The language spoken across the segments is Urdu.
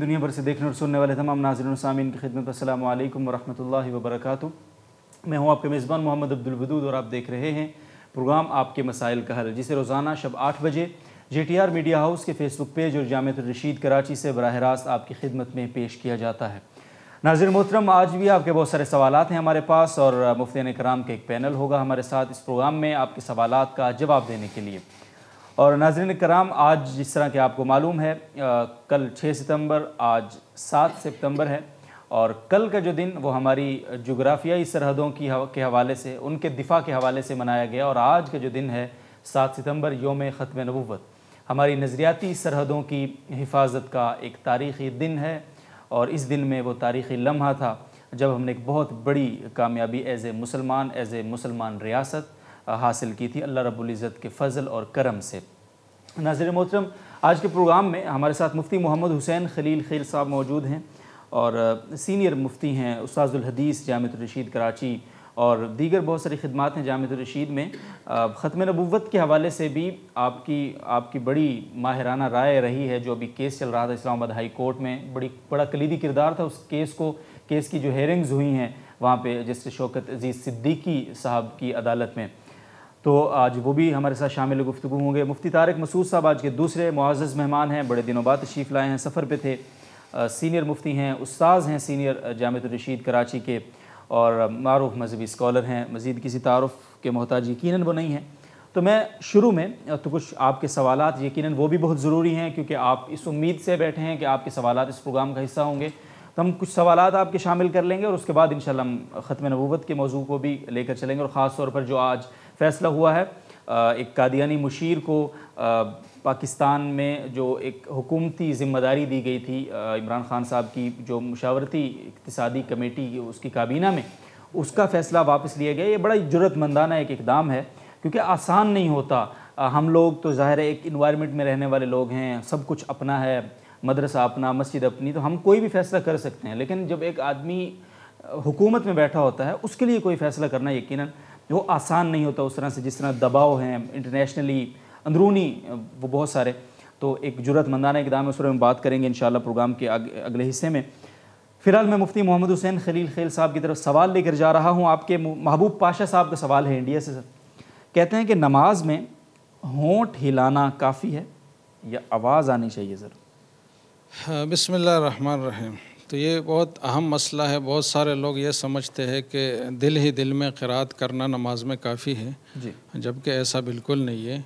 دنیا بھر سے دیکھنے اور سننے والے تمام ناظرین و سامین کی خدمت السلام علیکم ورحمۃ اللہ وبرکاتہ میں ہوں آپ کے میزبان محمد عبد اور آپ دیکھ رہے ہیں پروگرام آپ کے مسائل کا حل جسے روزانہ شب آٹھ بجے J T R media house کے فیس بک پیج اور جامعت الرشید کراچی سے براہ راست آپ کی خدمت میں پیش کیا جاتا ہے ناظر محترم آج بھی آپ کے بہت سارے سوالات ہیں ہمارے پاس اور مفتین کرام کے ایک پینل ہوگا ہمارے ساتھ اس پروگرام میں آپ کے سوالات کا جواب دینے کے لیے اور ناظرین کرام آج جس طرح کہ آپ کو معلوم ہے کل چھ ستمبر آج سات ستمبر ہے اور کل کا جو دن وہ ہماری جغرافیائی سرحدوں کی کے حوالے سے ان کے دفاع کے حوالے سے منایا گیا اور آج کا جو دن ہے سات ستمبر یوم ختم نبوت ہماری نظریاتی سرحدوں کی حفاظت کا ایک تاریخی دن ہے اور اس دن میں وہ تاریخی لمحہ تھا جب ہم نے ایک بہت بڑی کامیابی ایز اے مسلمان ایز اے مسلمان ریاست حاصل کی تھی اللہ رب العزت کے فضل اور کرم سے ناظر محترم آج کے پروگرام میں ہمارے ساتھ مفتی محمد حسین خلیل خیل صاحب موجود ہیں اور سینئر مفتی ہیں استاذ الحدیث جامعۃ الرشید کراچی اور دیگر بہت ساری خدمات ہیں جامعۃ الرشید میں ختم نبوت کے حوالے سے بھی آپ کی آپ کی بڑی ماہرانہ رائے رہی ہے جو ابھی کیس چل رہا تھا اسلام آباد ہائی کورٹ میں بڑی بڑا کلیدی کردار تھا اس کیس کو کیس کی جو ہیئرنگز ہوئی ہیں وہاں پہ جسٹس شوکت عزیز صدیقی صاحب کی عدالت میں تو آج وہ بھی ہمارے ساتھ شامل گفتگو ہوں گے مفتی طارق مسعود صاحب آج کے دوسرے معزز مہمان ہیں بڑے دنوں بعد تشریف لائے ہیں سفر پہ تھے سینئر مفتی ہیں استاذ ہیں سینئر جامع الرشید کراچی کے اور معروف مذہبی اسکالر ہیں مزید کسی تعارف کے محتاج یقیناً وہ نہیں ہیں تو میں شروع میں تو کچھ آپ کے سوالات یقیناً وہ بھی بہت ضروری ہیں کیونکہ آپ اس امید سے بیٹھے ہیں کہ آپ کے سوالات اس پروگرام کا حصہ ہوں گے تو ہم کچھ سوالات آپ کے شامل کر لیں گے اور اس کے بعد انشاءاللہ ہم ختم نبوت کے موضوع کو بھی لے کر چلیں گے اور خاص طور پر جو آج فیصلہ ہوا ہے ایک قادیانی مشیر کو پاکستان میں جو ایک حکومتی ذمہ داری دی گئی تھی عمران خان صاحب کی جو مشاورتی اقتصادی کمیٹی اس کی کابینہ میں اس کا فیصلہ واپس لیا گیا یہ بڑا جرت مندانہ ایک اقدام ہے کیونکہ آسان نہیں ہوتا ہم لوگ تو ظاہر ہے ایک انوائرمنٹ میں رہنے والے لوگ ہیں سب کچھ اپنا ہے مدرسہ اپنا مسجد اپنی تو ہم کوئی بھی فیصلہ کر سکتے ہیں لیکن جب ایک آدمی حکومت میں بیٹھا ہوتا ہے اس کے لیے کوئی فیصلہ کرنا یقیناً جو آسان نہیں ہوتا اس طرح سے جس طرح دباؤ ہیں انٹرنیشنلی اندرونی وہ بہت سارے تو ایک جرت مندانہ اقدام ہے اس میں بات کریں گے انشاءاللہ پروگرام کے اگلے حصے میں فی الحال میں مفتی محمد حسین خلیل خیل صاحب کی طرف سوال لے کر جا رہا ہوں آپ کے محبوب پاشا صاحب کا سوال ہے انڈیا سے سر کہتے ہیں کہ نماز میں ہونٹ ہلانا کافی ہے یا آواز آنی چاہیے سر ہاں، بسم اللہ الرحمن الرحیم تو یہ بہت اہم مسئلہ ہے بہت سارے لوگ یہ سمجھتے ہیں کہ دل ہی دل میں قراعت کرنا نماز میں کافی ہے جی جبکہ ایسا بالکل نہیں ہے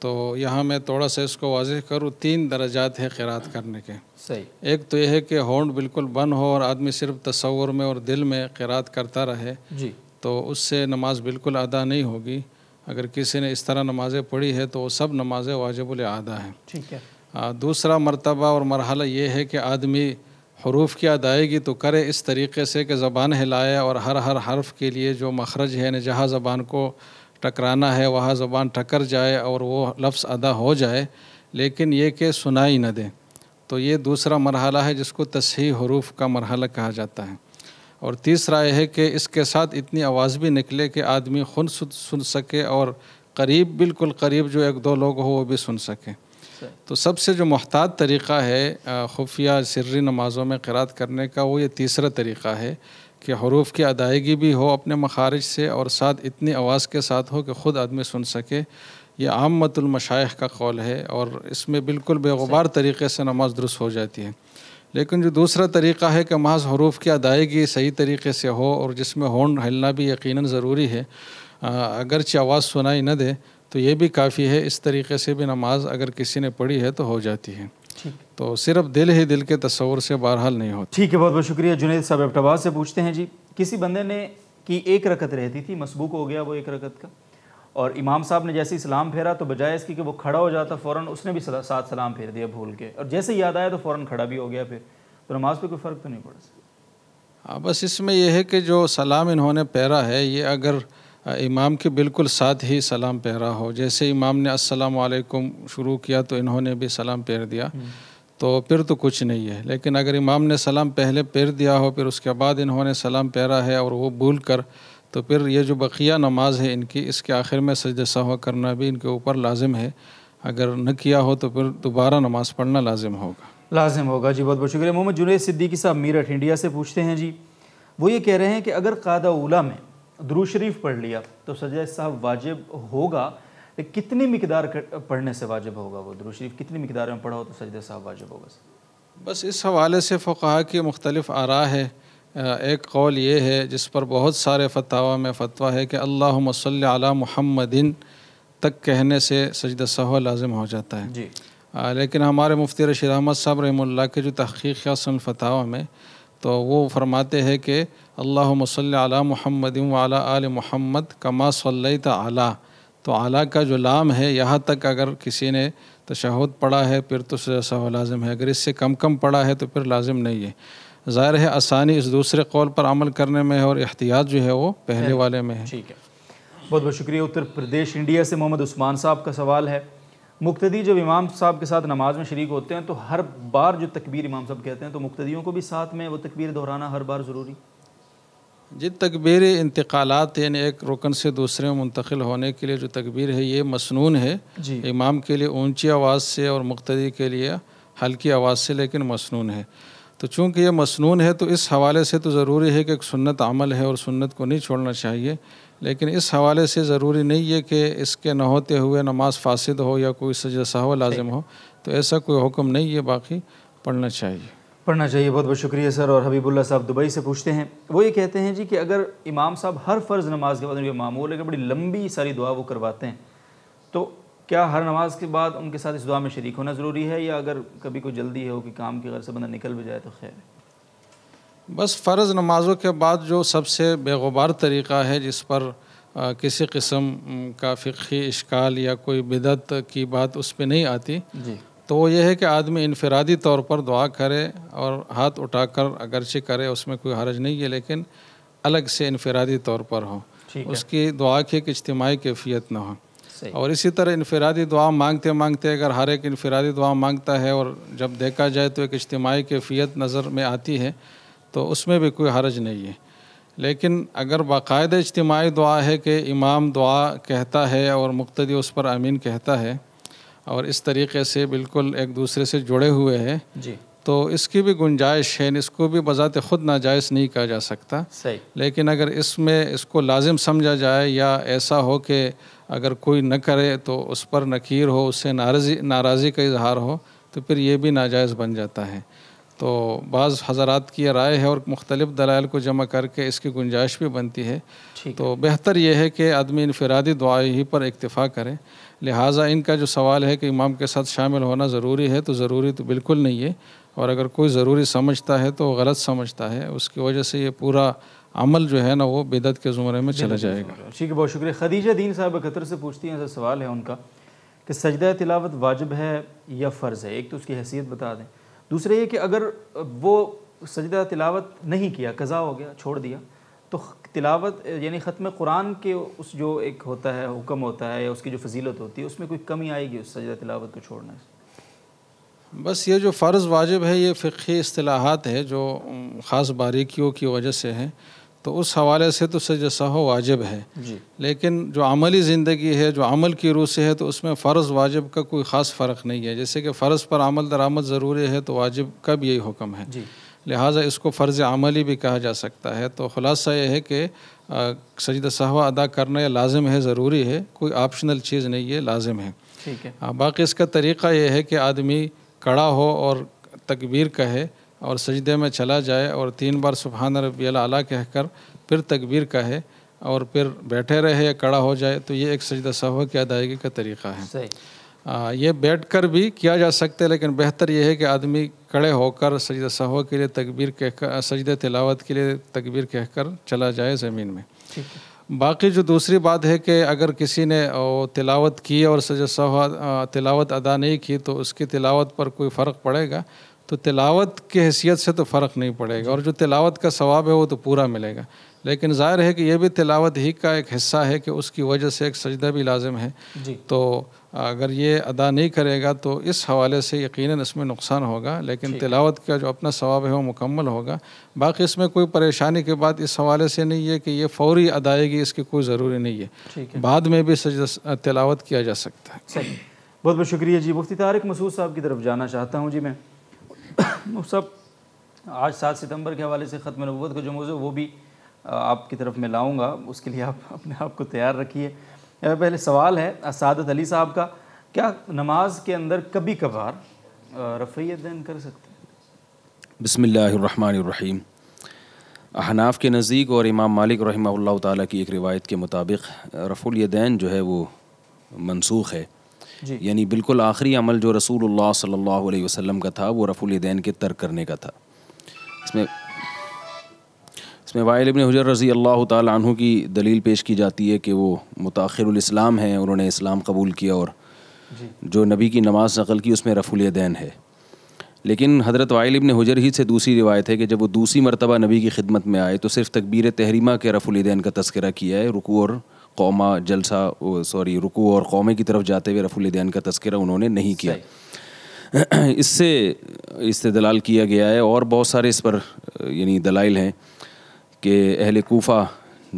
تو یہاں میں تھوڑا سا اس کو واضح کروں تین درجات ہیں قیراط کرنے کے صحیح ایک تو یہ ہے کہ ہونڈ بالکل بند ہو اور آدمی صرف تصور میں اور دل میں قیرأۃ کرتا رہے جی۔ تو اس سے نماز بالکل ادا نہیں ہوگی اگر کسی نے اس طرح نمازیں پڑھی ہے تو وہ سب نمازیں واجب بلعدہ ہیں ٹھیک ہے دوسرا مرتبہ اور مرحلہ یہ ہے کہ آدمی حروف کی ادائیگی تو کرے اس طریقے سے کہ زبان ہلائے اور ہر ہر حرف کے لیے جو مخرج ہے یعنی جہاں زبان کو ٹکرانا ہے وہاں زبان ٹکر جائے اور وہ لفظ ادا ہو جائے لیکن یہ کہ سنائی نہ دیں تو یہ دوسرا مرحلہ ہے جس کو تصحیح حروف کا مرحلہ کہا جاتا ہے اور تیسرا یہ ہے کہ اس کے ساتھ اتنی آواز بھی نکلے کہ آدمی خون سن سکے اور قریب بالکل قریب جو ایک دو لوگ ہو وہ بھی سن سکیں تو سب سے جو محتاط طریقہ ہے خفیہ سری نمازوں میں قرات کرنے کا وہ یہ تیسرا طریقہ ہے کہ حروف کی ادائیگی بھی ہو اپنے مخارج سے اور ساتھ اتنی آواز کے ساتھ ہو کہ خود آدمی سن سکے یہ عام مت المشائق کا قول ہے اور اس میں بالکل بے غبار طریقے سے نماز درست ہو جاتی ہے لیکن جو دوسرا طریقہ ہے کہ محض حروف کی ادائیگی صحیح طریقے سے ہو اور جس میں ہون ہلنا بھی یقیناً ضروری ہے اگرچہ آواز سنائی نہ دے تو یہ بھی کافی ہے اس طریقے سے بھی نماز اگر کسی نے پڑھی ہے تو ہو جاتی ہے تو صرف دل ہی دل کے تصور سے بہرحال نہیں ہوتا ٹھیک ہے بہت بہت شکریہ جنید صاحب ابتباس سے پوچھتے ہیں جی کسی بندے نے کی ایک رکت رہتی تھی مسبوک ہو گیا وہ ایک رکت کا اور امام صاحب نے جیسے سلام پھیرا تو بجائے اس کی کہ وہ کھڑا ہو جاتا فوراً اس نے بھی ساتھ سلام پھیر دیا بھول کے اور جیسے یاد آیا تو فوراً کھڑا بھی ہو گیا پھر تو نماز پہ کوئی فرق تو نہیں پڑ سکتا ہاں بس اس میں یہ ہے کہ جو سلام انہوں نے پیرا ہے یہ اگر امام کے بالکل ساتھ ہی سلام پیرا ہو جیسے امام نے السلام علیکم شروع کیا تو انہوں نے بھی سلام پیر دیا تو پھر تو کچھ نہیں ہے لیکن اگر امام نے سلام پہلے پیر دیا ہو پھر اس کے بعد انہوں نے سلام پیرا ہے اور وہ بھول کر تو پھر یہ جو بقیہ نماز ہے ان کی اس کے آخر میں سجدہ سہو کرنا بھی ان کے اوپر لازم ہے اگر نہ کیا ہو تو پھر دوبارہ نماز پڑھنا لازم ہوگا لازم ہوگا جی بہت بہت شکریہ محمد جنید صدیقی صاحب میرٹھ انڈیا سے پوچھتے ہیں جی وہ یہ کہہ رہے ہیں کہ اگر قادہ اولا میں درو شریف پڑھ لیا تو سجد صاحب واجب ہوگا کتنی مقدار پڑھنے سے واجب ہوگا وہ درو شریف کتنی مقدار میں پڑھا ہو تو سجد صاحب واجب ہوگا بس اس حوالے سے فقہ کی مختلف آراء ہے ایک قول یہ ہے جس پر بہت سارے فتح میں فتویٰ ہے کہ اللہ مصلی علی محمدین تک کہنے سے سجد صاحب لازم ہو جاتا ہے جی لیکن ہمارے مفتی رشید احمد صاحب رحمہ اللہ کے جو ہے سن فتح میں تو وہ فرماتے ہیں کہ اللہ محمد و علی آل محمد کما صلی تعلیٰ تو اعلیٰ کا جو لام ہے یہاں تک اگر کسی نے تشہد پڑھا ہے پھر تو جیسا وہ لازم ہے اگر اس سے کم کم پڑھا ہے تو پھر لازم نہیں ہے ظاہر ہے آسانی اس دوسرے قول پر عمل کرنے میں ہے اور احتیاط جو ہے وہ پہلے والے میں ہے ٹھیک ہے بہت بہت شکریہ اتر پردیش انڈیا سے محمد عثمان صاحب کا سوال ہے مقتدی جب امام صاحب کے ساتھ نماز میں شریک ہوتے ہیں تو ہر بار جو تکبیر امام صاحب کہتے ہیں تو مقتدیوں کو بھی ساتھ میں وہ تکبیر دہرانا ہر بار ضروری جی تکبیر انتقالات یعنی ایک رکن سے دوسرے میں منتقل ہونے کے لیے جو تکبیر ہے یہ مسنون ہے جی۔ امام کے لیے اونچی آواز سے اور مقتدی کے لیے ہلکی آواز سے لیکن مسنون ہے تو چونکہ یہ مسنون ہے تو اس حوالے سے تو ضروری ہے کہ ایک سنت عمل ہے اور سنت کو نہیں چھوڑنا چاہیے لیکن اس حوالے سے ضروری نہیں ہے کہ اس کے نہ ہوتے ہوئے نماز فاسد ہو یا کوئی سجدہ ہو لازم ہو تو ایسا کوئی حکم نہیں ہے باقی پڑھنا چاہیے پڑھنا چاہیے بہت بہت شکریہ سر اور حبیب اللہ صاحب دبئی سے پوچھتے ہیں وہ یہ کہتے ہیں جی کہ اگر امام صاحب ہر فرض نماز کے بعد ان کے معمول ہے کہ بڑی لمبی ساری دعا وہ کرواتے ہیں تو کیا ہر نماز کے بعد ان کے ساتھ اس دعا میں شریک ہونا ضروری ہے یا اگر کبھی کوئی جلدی ہو کہ کام کی غیر سے بندہ نکل بھی جائے تو خیر بس فرض نمازوں کے بعد جو سب سے بےغبار طریقہ ہے جس پر کسی قسم کا فقی اشکال یا کوئی بدعت کی بات اس پہ نہیں آتی جی تو وہ یہ ہے کہ آدمی انفرادی طور پر دعا کرے اور ہاتھ اٹھا کر اگرچہ کرے اس میں کوئی حرج نہیں ہے لیکن الگ سے انفرادی طور پر ہو اس کی دعا کی ایک اجتماعی کیفیت نہ ہو اور اسی طرح انفرادی دعا مانگتے مانگتے اگر ہر ایک انفرادی دعا مانگتا ہے اور جب دیکھا جائے تو ایک اجتماعی کیفیت نظر میں آتی ہے تو اس میں بھی کوئی حرج نہیں ہے لیکن اگر باقاعدہ اجتماعی دعا ہے کہ امام دعا کہتا ہے اور مقتدی اس پر امین کہتا ہے اور اس طریقے سے بالکل ایک دوسرے سے جڑے ہوئے ہیں جی تو اس کی بھی گنجائش ہے اس کو بھی بذات خود ناجائز نہیں کہا جا سکتا صحیح لیکن اگر اس میں اس کو لازم سمجھا جائے یا ایسا ہو کہ اگر کوئی نہ کرے تو اس پر نکیر ہو اس سے ناراضی ناراضی کا اظہار ہو تو پھر یہ بھی ناجائز بن جاتا ہے تو بعض حضرات کی رائے ہے اور مختلف دلائل کو جمع کر کے اس کی گنجائش بھی بنتی ہے تو بہتر یہ ہے کہ آدمی انفرادی دعائی پر اکتفا کرے لہٰذا ان کا جو سوال ہے کہ امام کے ساتھ شامل ہونا ضروری ہے تو ضروری تو بالکل نہیں ہے اور اگر کوئی ضروری سمجھتا ہے تو غلط سمجھتا ہے اس کی وجہ سے یہ پورا عمل جو ہے نا وہ بیدت کے زمرے میں چلا جائے گا ٹھیک ہے بہت شکریہ خدیجہ دین صاحب قطر سے پوچھتی ہیں سوال ہے ان کا کہ سجدہ تلاوت واجب ہے یا فرض ہے ایک تو اس کی حیثیت بتا دیں دوسرے یہ کہ اگر وہ سجدہ تلاوت نہیں کیا قضا ہو گیا چھوڑ دیا تو تلاوت یعنی ختم قرآن کے اس جو ایک ہوتا ہے حکم ہوتا ہے یا اس کی جو فضیلت ہوتی ہے اس میں کوئی کمی آئے گی اس سجدہ تلاوت کو چھوڑنے سے بس یہ جو فرض واجب ہے یہ فقہی اصطلاحات ہے جو خاص باریکیوں کی وجہ سے ہیں تو اس حوالے سے تو سجدہ سہو واجب ہے جی لیکن جو عملی زندگی ہے جو عمل کی روح سے ہے تو اس میں فرض واجب کا کوئی خاص فرق نہیں ہے جیسے کہ فرض پر عمل درآمد ضروری ہے تو واجب کا بھی یہی حکم ہے جی لہٰذا اس کو فرض عملی بھی کہا جا سکتا ہے تو خلاصہ یہ ہے کہ سجدہ صحوہ ادا کرنا یہ لازم ہے ضروری ہے کوئی آپشنل چیز نہیں ہے لازم ہے ٹھیک ہے ہاں، باقی اس کا طریقہ یہ ہے کہ آدمی کڑا ہو اور تکبیر کہے اور سجدے میں چلا جائے اور تین بار سبحان ربی اللہ کہہ کر پھر تکبیر کہے اور پھر بیٹھے رہے یا کڑا ہو جائے تو یہ ایک سجدہ صحوہ کی ادائیگی کا طریقہ ہے یہ بیٹھ کر بھی کیا جا سکتا ہے لیکن بہتر یہ ہے کہ آدمی کڑے ہو کر سجدہ سہو کے لیے تکبیر کہہ کر سجد تلاوت کے لیے تکبیر کہہ کر چلا جائے زمین میں باقی جو دوسری بات ہے کہ اگر کسی نے تلاوت کی اور سجدہ سہو تلاوت ادا نہیں کی تو اس کی تلاوت پر کوئی فرق پڑے گا تو تلاوت کی حیثیت سے تو فرق نہیں پڑے گا اور جو تلاوت کا ثواب ہے وہ تو پورا ملے گا لیکن ظاہر ہے کہ یہ بھی تلاوت ہی کا ایک حصہ ہے کہ اس کی وجہ سے ایک سجدہ بھی لازم ہے جی۔ تو اگر یہ ادا نہیں کرے گا تو اس حوالے سے یقیناً اس میں نقصان ہوگا لیکن تلاوت کا جو اپنا ثواب ہے وہ مکمل ہوگا باقی اس میں کوئی پریشانی کے بعد اس حوالے سے نہیں ہے کہ یہ فوری ادائیگی اس کی کوئی ضروری نہیں ہے بعد میں بھی سجدہ تلاوت کیا جا سکتا ہے بہت بہت شکریہ جی مفتی طارق مسعود صاحب کی طرف جانا چاہتا ہوں جی میں صاحب آج سات ستمبر کے حوالے سے ختم نبوت کا جو موضوع وہ بھی آپ کی طرف میں لاؤں گا اس کے لیے آپ اپنے آپ کو تیار رکھیے پہلے سوال ہے اسادت علی صاحب کا کیا نماز کے اندر کبھی کبھار رفع دین کر سکتے ہیں بسم اللہ الرحمن الرحیم احناف کے نزدیک اور امام مالک رحمہ اللہ تعالیٰ کی ایک روایت کے مطابق رف الیدین جو ہے وہ منسوخ ہے جی۔ یعنی بالکل آخری عمل جو رسول اللہ صلی اللہ علیہ وسلم کا تھا وہ رفع الیدین کے ترک کرنے کا تھا اس میں اس میں وائل ابن حجر رضی اللہ تعالیٰ عنہ کی دلیل پیش کی جاتی ہے کہ وہ متاخر الاسلام ہیں انہوں نے اسلام قبول کیا اور جی۔ جو نبی کی نماز نقل کی اس میں رف الدین ہے لیکن حضرت وائل ابن حجر ہی سے دوسری روایت ہے کہ جب وہ دوسری مرتبہ نبی کی خدمت میں آئے تو صرف تکبیر تحریمہ کے رف الدین کا تذکرہ کیا ہے رکو اور قومہ جلسہ سوری رکو اور قومے کی طرف جاتے ہوئے رف الدین کا تذکرہ انہوں نے نہیں کیا اس سے استدلال کیا گیا ہے اور بہت سارے اس پر یعنی دلائل ہیں کہ اہل کوفہ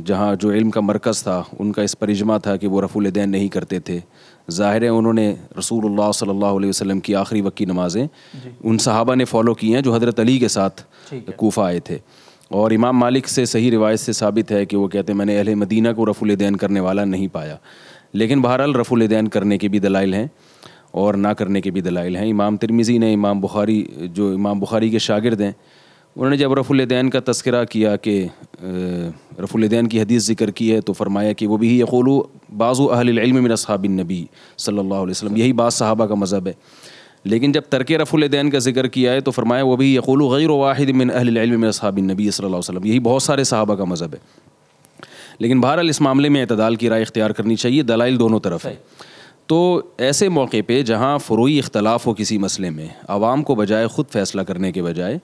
جہاں جو علم کا مرکز تھا ان کا اس پر اجماع تھا کہ وہ رفول دین نہیں کرتے تھے ظاہر ہے انہوں نے رسول اللہ صلی اللہ علیہ وسلم کی آخری وقت کی نمازیں جی۔ ان صحابہ نے فالو کی ہیں جو حضرت علی کے ساتھ کوفہ آئے تھے اور امام مالک سے صحیح روایت سے ثابت ہے کہ وہ کہتے ہیں میں نے اہل مدینہ کو رفول الدین کرنے والا نہیں پایا لیکن بہرحال رفولِ دین کرنے کے بھی دلائل ہیں اور نہ کرنے کے بھی دلائل ہیں امام ترمیزی نے امام بخاری جو امام بخاری کے شاگرد ہیں انہوں نے جب رف الدین کا تذکرہ کیا کہ رف الدین کی حدیث ذکر کی ہے تو فرمایا کہ وہ بھی یقولو بعض اہل علم من اصحاب نبی صلی اللہ علیہ وسلم یہی بعض صحابہ کا مذہب ہے لیکن جب ترک رف الدین کا ذکر کیا ہے تو فرمایا وہ بھی یقول غیر واحد من اہل علم اصحاب نبی صلی اللہ علیہ وسلم یہی بہت سارے صحابہ کا مذہب ہے لیکن بہرحال اس معاملے میں اعتدال کی رائے اختیار کرنی چاہیے دلائل دونوں طرف ہے تو ایسے موقع پہ جہاں فروئی اختلاف ہو کسی مسئلے میں عوام کو بجائے خود فیصلہ کرنے کے بجائے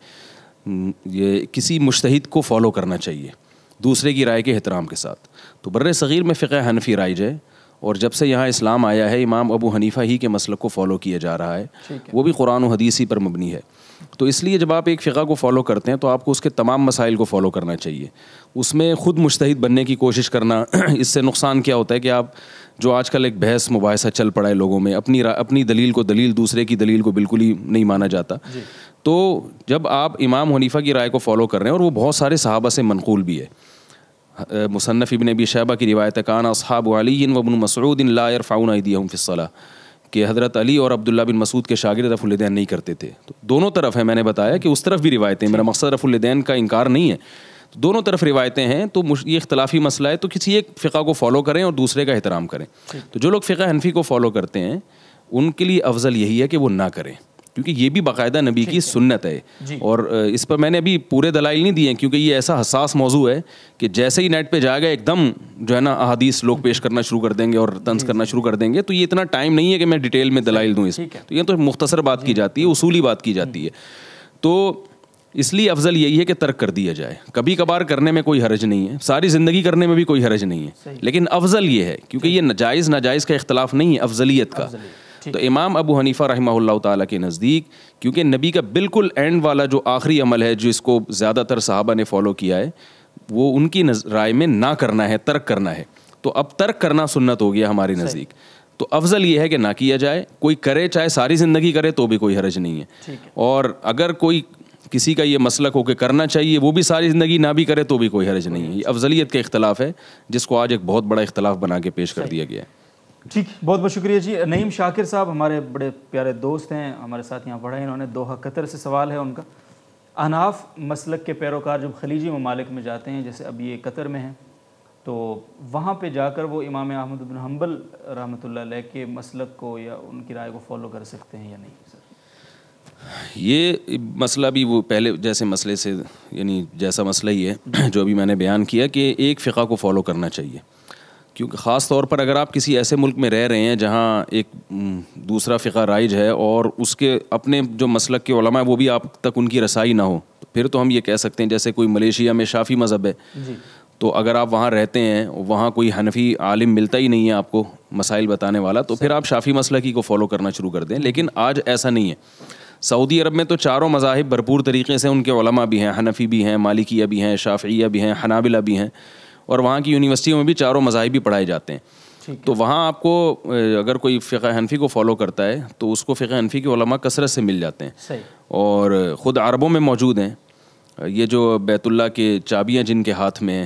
یہ کسی مشتحد کو فالو کرنا چاہیے دوسرے کی رائے کے احترام کے ساتھ تو بر صغیر میں فقہ حنفی رائج ہے اور جب سے یہاں اسلام آیا ہے امام ابو حنیفہ ہی کے مسلک کو فالو کیا جا رہا ہے وہ بھی قرآن و حدیث ہی پر مبنی ہے تو اس لیے جب آپ ایک فقہ کو فالو کرتے ہیں تو آپ کو اس کے تمام مسائل کو فالو کرنا چاہیے اس میں خود مشتحد بننے کی کوشش کرنا اس سے نقصان کیا ہوتا ہے کہ آپ جو آج کل ایک بحث مباحثہ چل پڑا ہے لوگوں میں اپنی اپنی دلیل کو دلیل دوسرے کی دلیل کو بالکل ہی نہیں مانا جاتا جی۔ تو جب آپ امام حنیفہ کی رائے کو فالو کر رہے ہیں اور وہ بہت سارے صحابہ سے منقول بھی ہے مصنف ابن ابی شہبہ کی روایت کان اصحاب علی و ابن مسعود ان فاؤن ایدیہم فی الصلاح کہ حضرت علی اور عبداللہ بن مسعود کے شاگرد رف الدین نہیں کرتے تھے تو دونوں طرف ہیں میں نے بتایا کہ اس طرف بھی روایتیں میرا مقصد رف الدین کا انکار نہیں ہے تو دونوں طرف روایتیں ہیں تو یہ اختلافی مسئلہ ہے تو کسی ایک فقہ کو فالو کریں اور دوسرے کا احترام کریں تو جو لوگ فقہ حنفی کو فالو کرتے ہیں ان کے لیے افضل یہی ہے کہ وہ نہ کریں کیونکہ یہ بھی باقاعدہ نبی کی سنت ہے جی۔ اور اس پر میں نے ابھی پورے دلائل نہیں دیے ہیں کیونکہ یہ ایسا حساس موضوع ہے کہ جیسے ہی نیٹ پہ جائے گا ایک دم جو ہے نا احادیث لوگ پیش کرنا شروع کر دیں گے اور طنز جی۔ کرنا شروع کر دیں گے تو یہ اتنا ٹائم نہیں ہے کہ میں ڈیٹیل میں دلائل دوں اس تو یہ تو مختصر بات کی جی۔ جاتی ہے اصولی بات کی جاتی ہے تو اس لیے افضل یہی ہے کہ ترک کر دیا جائے کبھی کبھار کرنے میں کوئی حرج نہیں ہے ساری زندگی کرنے میں بھی کوئی حرج نہیں ہے لیکن افضل یہ ہے کیونکہ یہ ناجائز ناجائز کا اختلاف نہیں ہے افضلیت کا تو امام ابو حنیفہ رحمہ اللہ تعالیٰ کے نزدیک کیونکہ نبی کا بالکل اینڈ والا جو آخری عمل ہے جس کو زیادہ تر صحابہ نے فالو کیا ہے وہ ان کی رائے میں نہ کرنا ہے ترک کرنا ہے تو اب ترک کرنا سنت ہو گیا ہمارے نزدیک تو افضل یہ ہے کہ نہ کیا جائے کوئی کرے چاہے ساری زندگی کرے تو بھی کوئی حرج نہیں ہے اور اگر کوئی کسی کا یہ مسلک ہو کہ کرنا چاہیے وہ بھی ساری زندگی نہ بھی کرے تو بھی کوئی حرج نہیں ہے یہ افضلیت کا اختلاف ہے جس کو آج ایک بہت بڑا اختلاف بنا کے پیش کر دیا گیا ہے ٹھیک بہت بہت شکریہ جی نعیم شاکر صاحب ہمارے بڑے پیارے دوست ہیں ہمارے ساتھ یہاں پڑھے ہیں انہوں نے دوحہ قطر سے سوال ہے ان کا اناف مسلک کے پیروکار جب خلیجی ممالک میں جاتے ہیں جیسے اب یہ قطر میں ہیں تو وہاں پہ جا کر وہ امام احمد بن حنبل رحمۃ اللہ علیہ کے مسلک کو یا ان کی رائے کو فالو کر سکتے ہیں یا نہیں یہ مسئلہ بھی وہ پہلے جیسے مسئلے سے یعنی جیسا مسئلہ ہی ہے جو ابھی میں نے بیان کیا کہ ایک فقہ کو فالو کرنا چاہیے کیونکہ خاص طور پر اگر آپ کسی ایسے ملک میں رہ رہے ہیں جہاں ایک دوسرا فقہ رائج ہے اور اس کے اپنے جو مسلک کے علماء ہیں وہ بھی آپ تک ان کی رسائی نہ ہو تو پھر تو ہم یہ کہہ سکتے ہیں جیسے کوئی ملیشیا میں شافی مذہب ہے جی تو اگر آپ وہاں رہتے ہیں وہاں کوئی حنفی عالم ملتا ہی نہیں ہے آپ کو مسائل بتانے والا تو پھر آپ شافی مسلک ہی کو فالو کرنا شروع کر دیں لیکن آج ایسا نہیں ہے سعودی عرب میں تو چاروں مذاہب بھرپور طریقے سے ان کے علماء بھی ہیں حنفی بھی ہیں مالکیہ بھی ہیں شافعیہ بھی ہیں حنابلہ بھی ہیں اور وہاں کی یونیورسٹیوں میں بھی چاروں مذاہب بھی پڑھائے جاتے ہیں تو وہاں آپ کو اگر کوئی فقہ حنفی کو فالو کرتا ہے تو اس کو فقہ حنفی کی علماء کثرت سے مل جاتے ہیں اور خود عربوں میں موجود ہیں یہ جو بیت اللہ کے چابیاں جن کے ہاتھ میں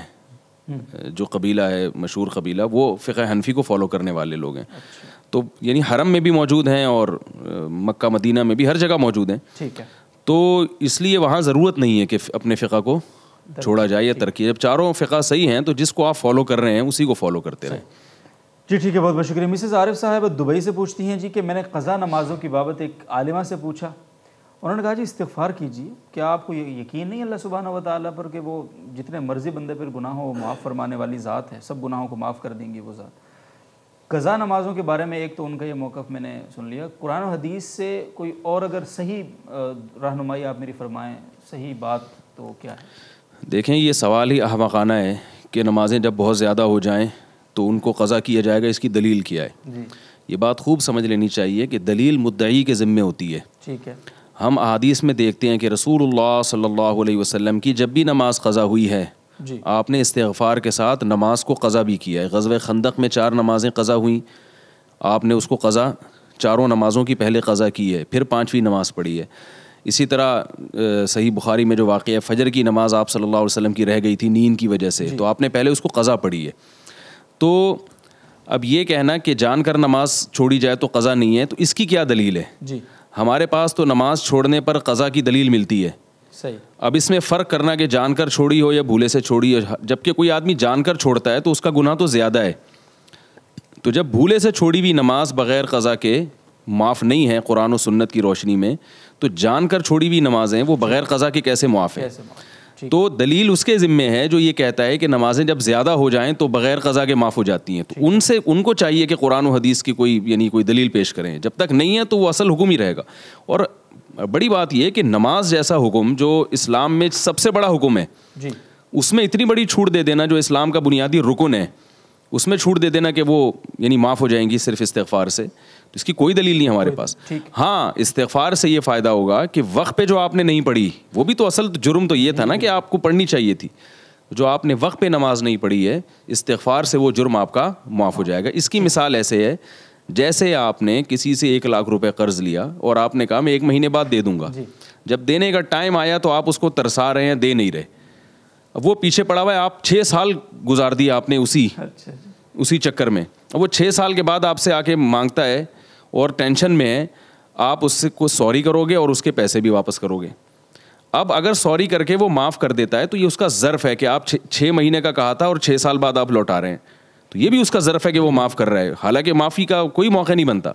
جو قبیلہ ہے مشہور قبیلہ وہ فقہ حنفی کو فالو کرنے والے لوگ ہیں اچھا۔ تو یعنی حرم میں بھی موجود ہیں اور مکہ مدینہ میں بھی ہر جگہ موجود ہیں تو اس لیے وہاں ضرورت نہیں ہے کہ اپنے فقہ کو چھوڑا جائے یا ترقی جب چاروں فقہ صحیح ہیں تو جس کو آپ فالو کر رہے ہیں اسی کو فالو کرتے رہیں جی ٹھیک ہے بہت بہت شکریہ مسز عارف صاحب دبئی سے پوچھتی ہیں جی کہ میں نے قضا نمازوں کی بابت ایک عالمہ سے پوچھا انہوں نے کہا جی استغفار کیجیے کیا آپ کو یقین نہیں اللہ سبحانہ و تعالیٰ پر کہ وہ جتنے مرضی بندے پر گناہوں وہ معاف فرمانے والی ذات ہے سب گناہوں کو معاف کر دیں گی وہ ذات قضا نمازوں کے بارے میں ایک تو ان کا یہ موقف میں نے سن لیا قرآن و حدیث سے کوئی اور اگر صحیح رہنمائی آپ میری فرمائیں صحیح بات تو کیا ہے دیکھیں یہ سوال ہی احمقانہ ہے کہ نمازیں جب بہت زیادہ ہو جائیں تو ان کو قضا کیا جائے گا اس کی دلیل کیا ہے جی۔ یہ بات خوب سمجھ لینی چاہیے کہ دلیل مدعی کے ذمے ہوتی ہے ٹھیک ہے ہم احادیث میں دیکھتے ہیں کہ رسول اللہ صلی اللہ علیہ وسلم کی جب بھی نماز قضا ہوئی ہے جی۔ آپ نے استغفار کے ساتھ نماز کو قضا بھی کیا ہے غزوہ خندق میں چار نمازیں قضا ہوئیں آپ نے اس کو قضا چاروں نمازوں کی پہلے قضا کی ہے پھر پانچویں نماز پڑھی ہے اسی طرح صحیح بخاری میں جو واقعہ ہے فجر کی نماز آپ صلی اللہ علیہ وسلم کی رہ گئی تھی نیند کی وجہ سے جی۔ تو آپ نے پہلے اس کو قضا پڑھی ہے تو اب یہ کہنا کہ جان کر نماز چھوڑی جائے تو قضا نہیں ہے تو اس کی کیا دلیل ہے جی۔ ہمارے پاس تو نماز چھوڑنے پر قضا کی دلیل ملتی ہے اب اس میں فرق کرنا کہ جان کر چھوڑی ہو یا بھولے سے چھوڑی ہو جب کہ کوئی آدمی جان کر چھوڑتا ہے تو اس کا گناہ تو زیادہ ہے تو جب بھولے سے چھوڑی ہوئی نماز بغیر قضا کے معاف نہیں ہے قرآن و سنت کی روشنی میں تو جان کر چھوڑی ہوئی نمازیں وہ بغیر جی. قضا کے کیسے معاف ہیں جی. تو دلیل اس کے ذمے ہے جو یہ کہتا ہے کہ نمازیں جب زیادہ ہو جائیں تو بغیر قضا کے معاف ہو جاتی ہیں تو جی. ان سے ان کو چاہیے کہ قرآن و حدیث کی کوئی یعنی کوئی دلیل پیش کریں جب تک نہیں ہے تو وہ اصل حکم ہی رہے گا اور بڑی بات یہ کہ نماز جیسا حکم جو اسلام میں سب سے بڑا حکم ہے اس میں اتنی بڑی چھوٹ دے دینا جو اسلام کا بنیادی رکن ہے اس میں چھوٹ دے دینا کہ وہ یعنی معاف ہو جائیں گی صرف استغفار سے تو اس کی کوئی دلیل نہیں ہمارے پاس ہاں استغفار سے یہ فائدہ ہوگا کہ وقت پہ جو آپ نے نہیں پڑھی وہ بھی تو اصل جرم تو یہ تھا نا کہ آپ کو پڑھنی چاہیے تھی جو آپ نے وقت پہ نماز نہیں پڑھی ہے استغفار سے وہ جرم آپ کا معاف ہو جائے گا اس کی مثال ایسے ہے جیسے آپ نے کسی سے ایک لاکھ روپے قرض لیا اور آپ نے کہا میں ایک مہینے بعد دے دوں گا جی۔ جب دینے کا ٹائم آیا تو آپ اس کو ترسا رہے ہیں دے نہیں رہے اب وہ پیچھے پڑا ہوا ہے آپ چھ سال گزار دیا آپ نے اسی اچھا جی۔ اسی چکر میں اب وہ چھ سال کے بعد آپ سے آ کے مانگتا ہے اور ٹینشن میں ہے آپ اس سے کو سوری کرو گے اور اس کے پیسے بھی واپس کرو گے اب اگر سوری کر کے وہ معاف کر دیتا ہے تو یہ اس کا ضرف ہے کہ آپ چھ مہینے کا کہا تھا اور چھ سال بعد آپ لوٹا رہے ہیں تو یہ بھی اس کا ضرف ہے کہ وہ معاف کر رہا ہے حالانکہ معافی کا کوئی موقع نہیں بنتا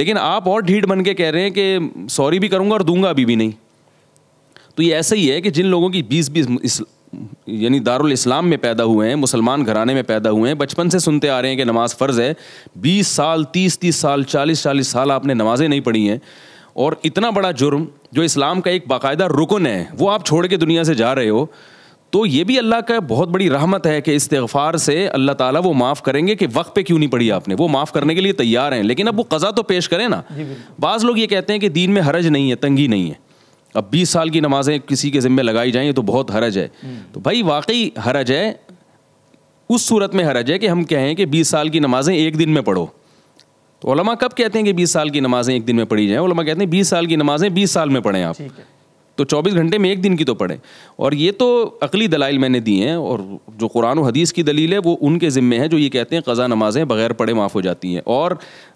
لیکن آپ اور ڈھیڑ بن کے کہہ رہے ہیں کہ سوری بھی کروں گا اور دوں گا ابھی بھی نہیں تو یہ ایسا ہی ہے کہ جن لوگوں کی بیس بیس یعنی دارالاسلام میں پیدا ہوئے ہیں مسلمان گھرانے میں پیدا ہوئے ہیں بچپن سے سنتے آ رہے ہیں کہ نماز فرض ہے بیس سال تیس تیس سال چالیس چالیس سال آپ نے نمازیں نہیں پڑھی ہیں اور اتنا بڑا جرم جو اسلام کا ایک باقاعدہ رکن ہے وہ آپ چھوڑ کے دنیا سے جا رہے ہو تو یہ بھی اللہ کا بہت بڑی رحمت ہے کہ استغفار سے اللہ تعالیٰ وہ معاف کریں گے کہ وقت پہ کیوں نہیں پڑھی آپ نے وہ معاف کرنے کے لیے تیار ہیں لیکن اب وہ قضا تو پیش کریں نا جی، بعض لوگ یہ کہتے ہیں کہ دین میں حرج نہیں ہے تنگی نہیں ہے اب بیس سال کی نمازیں کسی کے ذمے لگائی جائیں یہ تو بہت حرج ہے تو بھائی واقعی حرج ہے اس صورت میں حرج ہے کہ ہم کہیں کہ بیس سال کی نمازیں ایک دن میں پڑھو تو علماء کب کہتے ہیں کہ بیس سال کی نمازیں ایک دن میں پڑھی جائیں علماء کہتے ہیں بیس سال کی نمازیں بیس سال میں پڑھیں آپ تو چوبیس گھنٹے میں ایک دن کی تو پڑھیں اور یہ تو عقلی دلائل میں نے دی ہیں اور جو قرآن و حدیث کی دلیل ہے وہ ان کے ذمے ہیں جو یہ کہتے ہیں قضا نمازیں بغیر پڑھے معاف ہو جاتی ہیں اور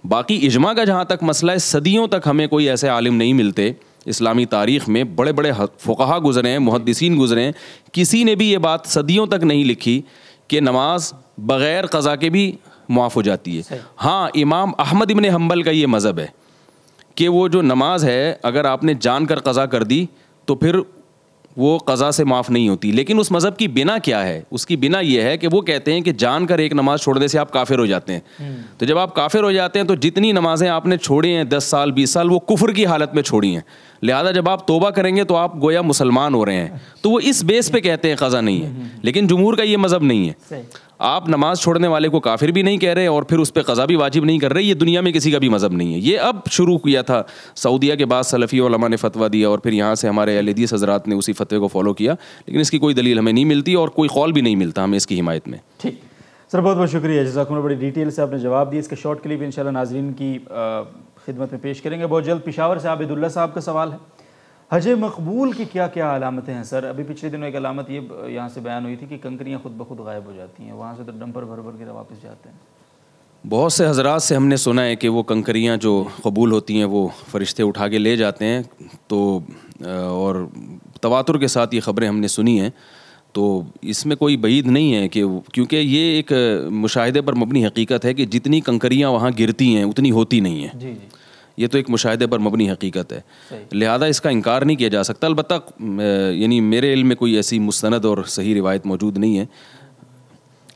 باقی اجماع کا جہاں تک مسئلہ ہے صدیوں تک ہمیں کوئی ایسے عالم نہیں ملتے اسلامی تاریخ میں بڑے بڑے فقہ گزرے ہیں محدثین گزرے ہیں کسی نے بھی یہ بات صدیوں تک نہیں لکھی کہ نماز بغیر قضا کے بھی معاف ہو جاتی ہے ہاں امام احمد ابن حنبل کا یہ مذہب ہے کہ وہ جو نماز ہے اگر آپ نے جان کر قضا کر دی تو پھر وہ قضا سے معاف نہیں ہوتی لیکن اس مذہب کی بنا کیا ہے اس کی بنا یہ ہے کہ وہ کہتے ہیں کہ جان کر ایک نماز چھوڑنے سے آپ کافر ہو جاتے ہیں تو جب آپ کافر ہو جاتے ہیں تو جتنی نمازیں آپ نے چھوڑی ہیں دس سال بیس سال وہ کفر کی حالت میں چھوڑی ہیں لہٰذا جب آپ توبہ کریں گے تو آپ گویا مسلمان ہو رہے ہیں تو وہ اس بیس پہ کہتے ہیں قضا نہیں ہے لیکن جمہور کا یہ مذہب نہیں ہے آپ نماز چھوڑنے والے کو کافر بھی نہیں کہہ رہے اور پھر اس پہ قضا بھی واجب نہیں کر رہے یہ دنیا میں کسی کا بھی مذہب نہیں ہے یہ اب شروع کیا تھا سعودیہ کے بعد سلفی علماء نے فتویٰ دیا اور پھر یہاں سے ہمارے علیحدی حضرات نے اسی فتوی کو فالو کیا لیکن اس کی کوئی دلیل ہمیں نہیں ملتی اور کوئی قول بھی نہیں ملتا ہمیں اس کی حمایت میں ٹھیک سر بہت بہت شکریہ اللہ بڑی ڈیٹیل سے آپ نے جواب دی اس کے شارٹ کلپ انشاءاللہ ان ناظرین کی خدمت میں پیش کریں گے بہت جلد پشاور سے عابد اللہ صاحب کا سوال ہے حج مقبول کی کیا کیا علامتیں ہیں سر ابھی پچھلے دنوں ایک علامت یہ یہاں سے بیان ہوئی تھی کہ کنکریاں خود بخود غائب ہو جاتی ہیں وہاں سے تو ڈمپر بھر بھر کے واپس جاتے ہیں بہت سے حضرات سے ہم نے سنا ہے کہ وہ کنکریاں جو قبول ہوتی ہیں وہ فرشتے اٹھا کے لے جاتے ہیں تو اور تواتر کے ساتھ یہ خبریں ہم نے سنی ہیں تو اس میں کوئی بعید نہیں ہے کہ کیونکہ یہ ایک مشاہدے پر مبنی حقیقت ہے کہ جتنی کنکریاں وہاں گرتی ہیں اتنی ہوتی نہیں ہیں جی، جی۔ یہ تو ایک مشاہدے پر مبنی حقیقت ہے لہٰذا اس کا انکار نہیں کیا جا سکتا البتہ یعنی میرے علم میں کوئی ایسی مستند اور صحیح روایت موجود نہیں ہے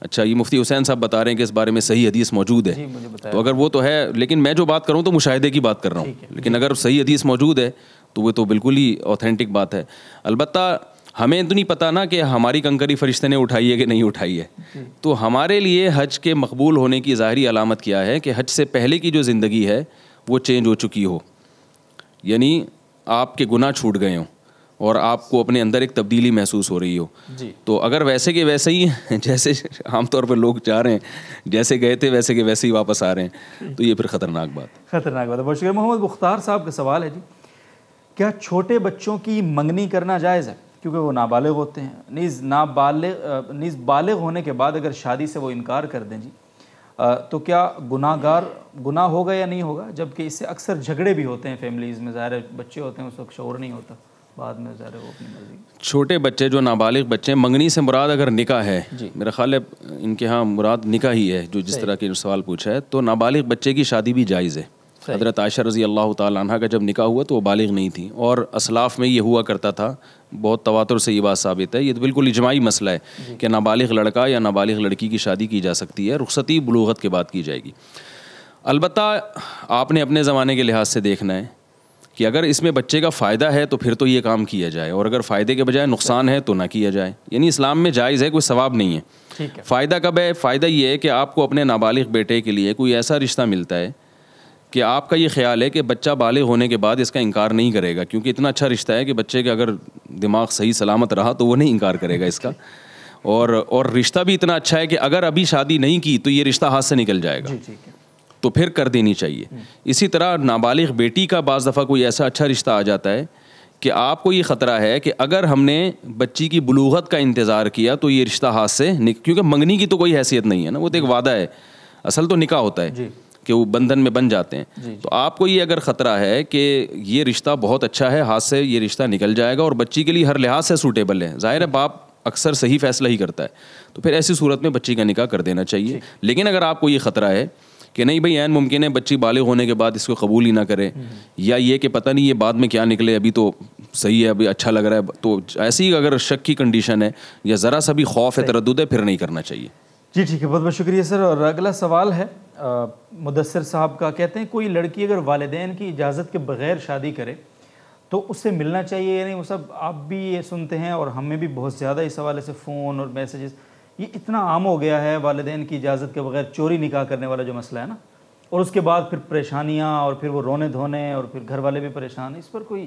اچھا یہ مفتی حسین صاحب بتا رہے ہیں کہ اس بارے میں صحیح حدیث موجود ہے جی، تو اگر وہ تو ہے لیکن میں جو بات کروں تو مشاہدے کی بات کر رہا ہوں لیکن اگر صحیح حدیث موجود ہے تو وہ تو بالکل ہی اوتھینٹک بات ہے البتہ ہمیں تو نہیں پتہ نا کہ ہماری کنکری فرشتے نے اٹھائی ہے کہ نہیں اٹھائی ہے تو ہمارے لیے حج کے مقبول ہونے کی ظاہری علامت کیا ہے کہ حج سے پہلے کی جو زندگی ہے وہ چینج ہو چکی ہو یعنی آپ کے گناہ چھوٹ گئے ہوں اور آپ کو اپنے اندر ایک تبدیلی محسوس ہو رہی ہو جی۔ تو اگر ویسے کہ ویسے ہی جیسے عام طور پر لوگ جا رہے ہیں جیسے گئے تھے ویسے کہ ویسے ہی واپس آ رہے ہیں تو یہ پھر خطرناک بات خطرناک بات ہے بہت شکریہ محمد مختار صاحب کا سوال ہے جی کیا چھوٹے بچوں کی منگنی کرنا جائز ہے کیونکہ وہ نابالغ ہوتے ہیں نیز نابالغ نیز بالغ ہونے کے بعد اگر شادی سے وہ انکار کر دیں جی تو کیا گناہ گار گناہ ہوگا یا نہیں ہوگا جبکہ اس سے اکثر جھگڑے بھی ہوتے ہیں فیملیز میں ظاہر بچے ہوتے ہیں اس وقت شعور نہیں ہوتا بعد میں ظاہر وہ اپنی مرضی چھوٹے بچے جو نابالغ بچے ہیں منگنی سے مراد اگر نکاح ہے جی میرا خیال ہے ان کے ہاں مراد نکاح ہی ہے جو جس طرح کے سوال پوچھا ہے تو نابالغ بچے کی شادی بھی جائز ہے حضرت عائشہ رضی اللہ تعالیٰ عنہ کا جب نکاح ہوا تو وہ بالغ نہیں تھی اور اسلاف میں یہ ہوا کرتا تھا بہت تواتر سے یہ بات ثابت ہے یہ تو بالکل اجماعی مسئلہ ہے جی۔ کہ نابالغ لڑکا یا نابالغ لڑکی کی شادی کی جا سکتی ہے رخصتی بلوغت کے بعد کی جائے گی البتہ آپ نے اپنے زمانے کے لحاظ سے دیکھنا ہے کہ اگر اس میں بچے کا فائدہ ہے تو پھر تو یہ کام کیا جائے اور اگر فائدے کے بجائے نقصان ہے تو نہ کیا جائے یعنی اسلام میں جائز ہے کوئی ثواب نہیں ہے فائدہ کب ہے فائدہ یہ ہے کہ آپ کو اپنے نابالغ بیٹے کے لیے کوئی ایسا رشتہ ملتا ہے کہ آپ کا یہ خیال ہے کہ بچہ بالغ ہونے کے بعد اس کا انکار نہیں کرے گا کیونکہ اتنا اچھا رشتہ ہے کہ بچے کا اگر دماغ صحیح سلامت رہا تو وہ نہیں انکار کرے گا اس کا اور اور رشتہ بھی اتنا اچھا ہے کہ اگر ابھی شادی نہیں کی تو یہ رشتہ ہاتھ سے نکل جائے گا جی، جی، جی۔ تو پھر کر دینی چاہیے اسی طرح نابالغ بیٹی کا بعض دفعہ کوئی ایسا اچھا رشتہ آ جاتا ہے کہ آپ کو یہ خطرہ ہے کہ اگر ہم نے بچی کی بلوغت کا انتظار کیا تو یہ رشتہ ہاتھ سے کیونکہ منگنی کی تو کوئی حیثیت نہیں ہے نا وہ تو ایک وعدہ ہے اصل تو نکاح ہوتا ہے کہ وہ بندھن میں بن جاتے ہیں جی، جی۔ تو آپ کو یہ اگر خطرہ ہے کہ یہ رشتہ بہت اچھا ہے ہاتھ سے یہ رشتہ نکل جائے گا اور بچی کے لیے ہر لحاظ سے سوٹیبل ہے ظاہر ہے باپ اکثر صحیح فیصلہ ہی کرتا ہے تو پھر ایسی صورت میں بچی کا نکاح کر دینا چاہیے جی۔ لیکن اگر آپ کو یہ خطرہ ہے کہ نہیں بھائی عین ممکن ہے بچی بالغ ہونے کے بعد اس کو قبول ہی نہ کرے یا یہ کہ پتہ نہیں یہ بعد میں کیا نکلے ابھی تو صحیح ہے ابھی اچھا لگ رہا ہے تو ایسی اگر شک کی کنڈیشن ہے یا ذرا سا بھی خوف ہے تردد ہے پھر نہیں کرنا چاہیے جی ٹھیک ہے بہت بہت شکریہ سر اور اگلا سوال ہے مدثر صاحب کا کہتے ہیں کوئی لڑکی اگر والدین کی اجازت کے بغیر شادی کرے تو اس سے ملنا چاہیے یعنی وہ سب آپ بھی یہ سنتے ہیں اور ہمیں بھی بہت زیادہ اس حوالے سے فون اور میسیجز یہ اتنا عام ہو گیا ہے والدین کی اجازت کے بغیر چوری نکاح کرنے والا جو مسئلہ ہے نا اور اس کے بعد پھر پریشانیاں اور پھر وہ رونے دھونے اور پھر گھر والے بھی پریشان اس پر کوئی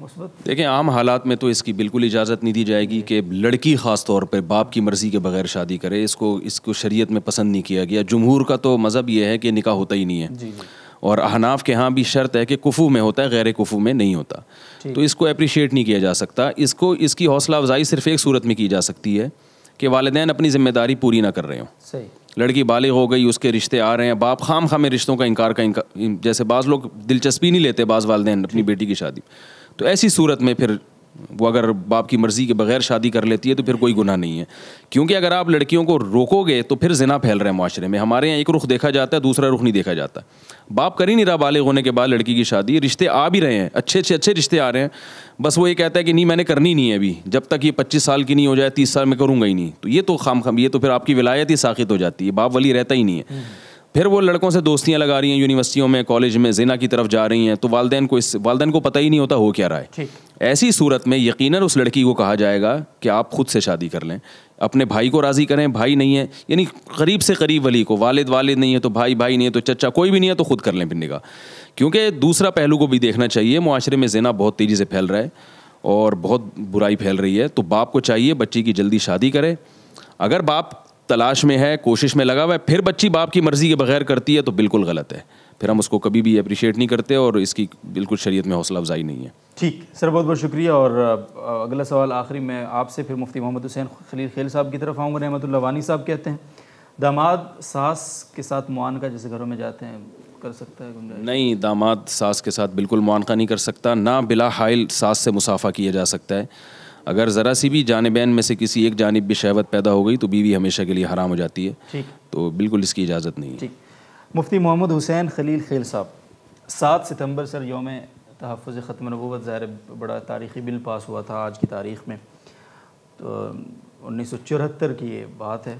مثبت دیکھیں عام حالات میں تو اس کی بالکل اجازت نہیں دی جائے گی کہ لڑکی خاص طور پہ باپ کی مرضی کے بغیر شادی کرے اس کو اس کو شریعت میں پسند نہیں کیا گیا جمہور کا تو مذہب یہ ہے کہ نکاح ہوتا ہی نہیں ہے جی، جی۔ اور احناف کے ہاں بھی شرط ہے کہ کفو میں ہوتا ہے غیر کفو میں نہیں ہوتا تو اس کو اپریشیٹ نہیں کیا جا سکتا اس کو اس کی حوصلہ افزائی صرف ایک صورت میں کی جا سکتی ہے کہ والدین اپنی ذمہ داری پوری نہ کر رہے ہوں لڑکی بالغ ہو گئی اس کے رشتے آ رہے ہیں باپ خام خامے رشتوں کا انکار کا انکار جیسے بعض لوگ دلچسپی نہیں لیتے بعض والدین اپنی بیٹی کی شادی تو ایسی صورت میں پھر وہ اگر باپ کی مرضی کے بغیر شادی کر لیتی ہے تو پھر کوئی گناہ نہیں ہے کیونکہ اگر آپ لڑکیوں کو روکو گے تو پھر زنا پھیل رہے ہیں معاشرے میں ہمارے یہاں ایک رخ دیکھا جاتا ہے دوسرا رخ نہیں دیکھا جاتا باپ کر ہی نہیں رہا بالغ ہونے کے بعد لڑکی کی شادی رشتے آ بھی رہے ہیں اچھے اچھے اچھے رشتے آ رہے ہیں بس وہ یہ کہتا ہے کہ نہیں میں نے کرنی نہیں ہے ابھی جب تک یہ پچیس سال کی نہیں ہو جائے تیس سال میں کروں گا ہی نہیں تو یہ تو خام خام یہ تو پھر آپ کی ولایت ہی ساخت ہو جاتی ہے باپ ولی رہتا ہی نہیں ہے پھر وہ لڑکوں سے دوستیاں لگا رہی ہیں یونیورسٹیوں میں کالج میں زینا کی طرف جا رہی ہیں تو والدین کو اس والدین کو پتہ ہی نہیں ہوتا ہو کیا رہا ہے ایسی صورت میں یقیناً اس لڑکی کو کہا جائے گا کہ آپ خود سے شادی کر لیں اپنے بھائی کو راضی کریں بھائی نہیں ہے یعنی قریب سے قریب ولی کو والد والد نہیں ہے تو بھائی بھائی نہیں ہے تو چچا کوئی بھی نہیں ہے تو خود کر لیں پھر نگاہ کیونکہ دوسرا پہلو کو بھی دیکھنا چاہیے معاشرے میں زینا بہت تیزی سے پھیل رہا ہے اور بہت برائی پھیل رہی ہے تو باپ کو چاہیے بچی کی جلدی شادی کرے اگر باپ تلاش میں ہے کوشش میں لگا ہوا ہے پھر بچی باپ کی مرضی کے بغیر کرتی ہے تو بالکل غلط ہے پھر ہم اس کو کبھی بھی اپریشیٹ نہیں کرتے اور اس کی بالکل شریعت میں حوصلہ افزائی نہیں ہے ٹھیک سر بہت بہت شکریہ اور اگلا سوال آخری میں آپ سے پھر مفتی محمد حسین خلیل خیل صاحب کی طرف آؤں گا رحمۃ اللہ وانی صاحب کہتے ہیں داماد ساس کے ساتھ معانقہ جیسے گھروں میں جاتے ہیں کر سکتا ہے نہیں داماد ساس کے ساتھ بالکل معانقہ نہیں کر سکتا نہ بلا حائل ساس سے مسافہ کیا جا سکتا ہے اگر ذرا سی بھی جانبین میں سے کسی ایک جانب بھی شہوت پیدا ہو گئی تو بیوی ہمیشہ کے لیے حرام ہو جاتی ہے تو بالکل اس کی اجازت نہیں ہے مفتی محمد حسین خلیل خیل صاحب سات ستمبر سر یوم تحفظ ختم نبوت ظاہر بڑا تاریخی بل پاس ہوا تھا آج کی تاریخ میں تو انیس سو چورہتر کی یہ بات ہے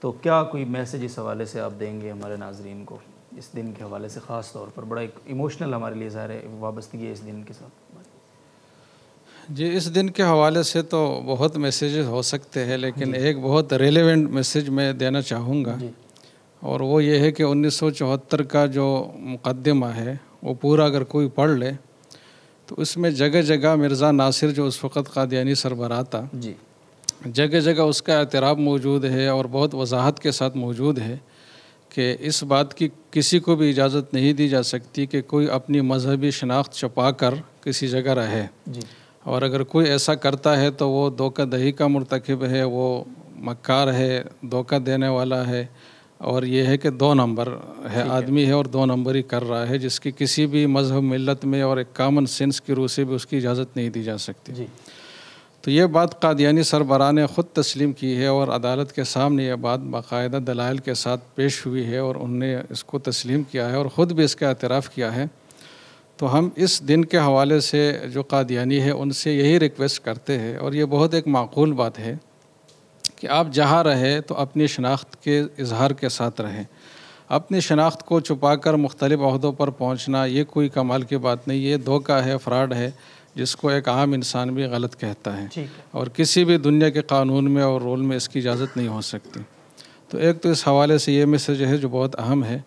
تو کیا کوئی میسج اس حوالے سے آپ دیں گے ہمارے ناظرین کو اس دن کے حوالے سے خاص طور پر بڑا ایک ایموشنل ہمارے لیے ظاہر ہے وابستگی ہے اس دن کے ساتھ جی اس دن کے حوالے سے تو بہت میسیجز ہو سکتے ہیں لیکن ایک بہت ریلیونٹ میسیج میں دینا چاہوں گا جی۔ اور وہ یہ ہے کہ انیس سو چوہتر کا جو مقدمہ ہے وہ پورا اگر کوئی پڑھ لے تو اس میں جگہ جگہ مرزا ناصر جو اس وقت قادیانی سربراہ تھا جی جگہ جگہ اس کا اعتراف موجود ہے اور بہت وضاحت کے ساتھ موجود ہے کہ اس بات کی کسی کو بھی اجازت نہیں دی جا سکتی کہ کوئی اپنی مذہبی شناخت چھپا کر کسی جگہ رہے جی اور اگر کوئی ایسا کرتا ہے تو وہ دھوکہ دہی کا مرتکب ہے وہ مکار ہے دھوکہ دینے والا ہے اور یہ ہے کہ دو نمبر ہے آدمی ہے اور دو نمبر ہی کر رہا ہے جس کی کسی بھی مذہب ملت میں اور ایک کامن سینس کی روح سے بھی اس کی اجازت نہیں دی جا سکتی جی تو یہ بات قادیانی سربراہ نے خود تسلیم کی ہے اور عدالت کے سامنے یہ بات باقاعدہ دلائل کے ساتھ پیش ہوئی ہے اور انہوں نے اس کو تسلیم کیا ہے اور خود بھی اس کا اعتراف کیا ہے تو ہم اس دن کے حوالے سے جو قادیانی ہے ان سے یہی ریکویسٹ کرتے ہیں اور یہ بہت ایک معقول بات ہے کہ آپ جہاں رہے تو اپنی شناخت کے اظہار کے ساتھ رہیں اپنی شناخت کو چھپا کر مختلف عہدوں پر پہنچنا یہ کوئی کمال کی بات نہیں یہ دھوکہ ہے فراڈ ہے جس کو ایک عام انسان بھی غلط کہتا ہے اور کسی بھی دنیا کے قانون میں اور رول میں اس کی اجازت نہیں ہو سکتی تو ایک تو اس حوالے سے یہ میسج ہے جو بہت اہم ہے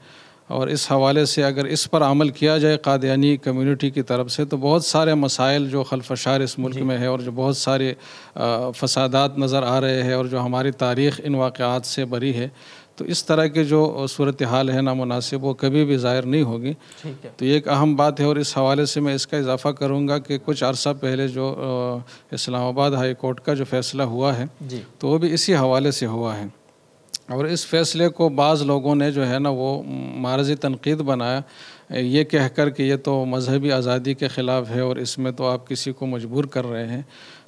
اور اس حوالے سے اگر اس پر عمل کیا جائے قادیانی کمیونٹی کی طرف سے تو بہت سارے مسائل جو خلفشار اس ملک جی۔ میں ہے اور جو بہت سارے فسادات نظر آ رہے ہیں اور جو ہماری تاریخ ان واقعات سے بری ہے تو اس طرح کے جو صورتحال ہے نامناسب وہ کبھی بھی ظاہر نہیں ہوگی تو یہ ایک اہم بات ہے اور اس حوالے سے میں اس کا اضافہ کروں گا کہ کچھ عرصہ پہلے جو اسلام آباد ہائی کورٹ کا جو فیصلہ ہوا ہے جی۔ تو وہ بھی اسی حوالے سے ہوا ہے اور اس فیصلے کو بعض لوگوں نے جو ہے نا وہ معرضی تنقید بنایا یہ کہہ کر کہ یہ تو مذہبی آزادی کے خلاف ہے اور اس میں تو آپ کسی کو مجبور کر رہے ہیں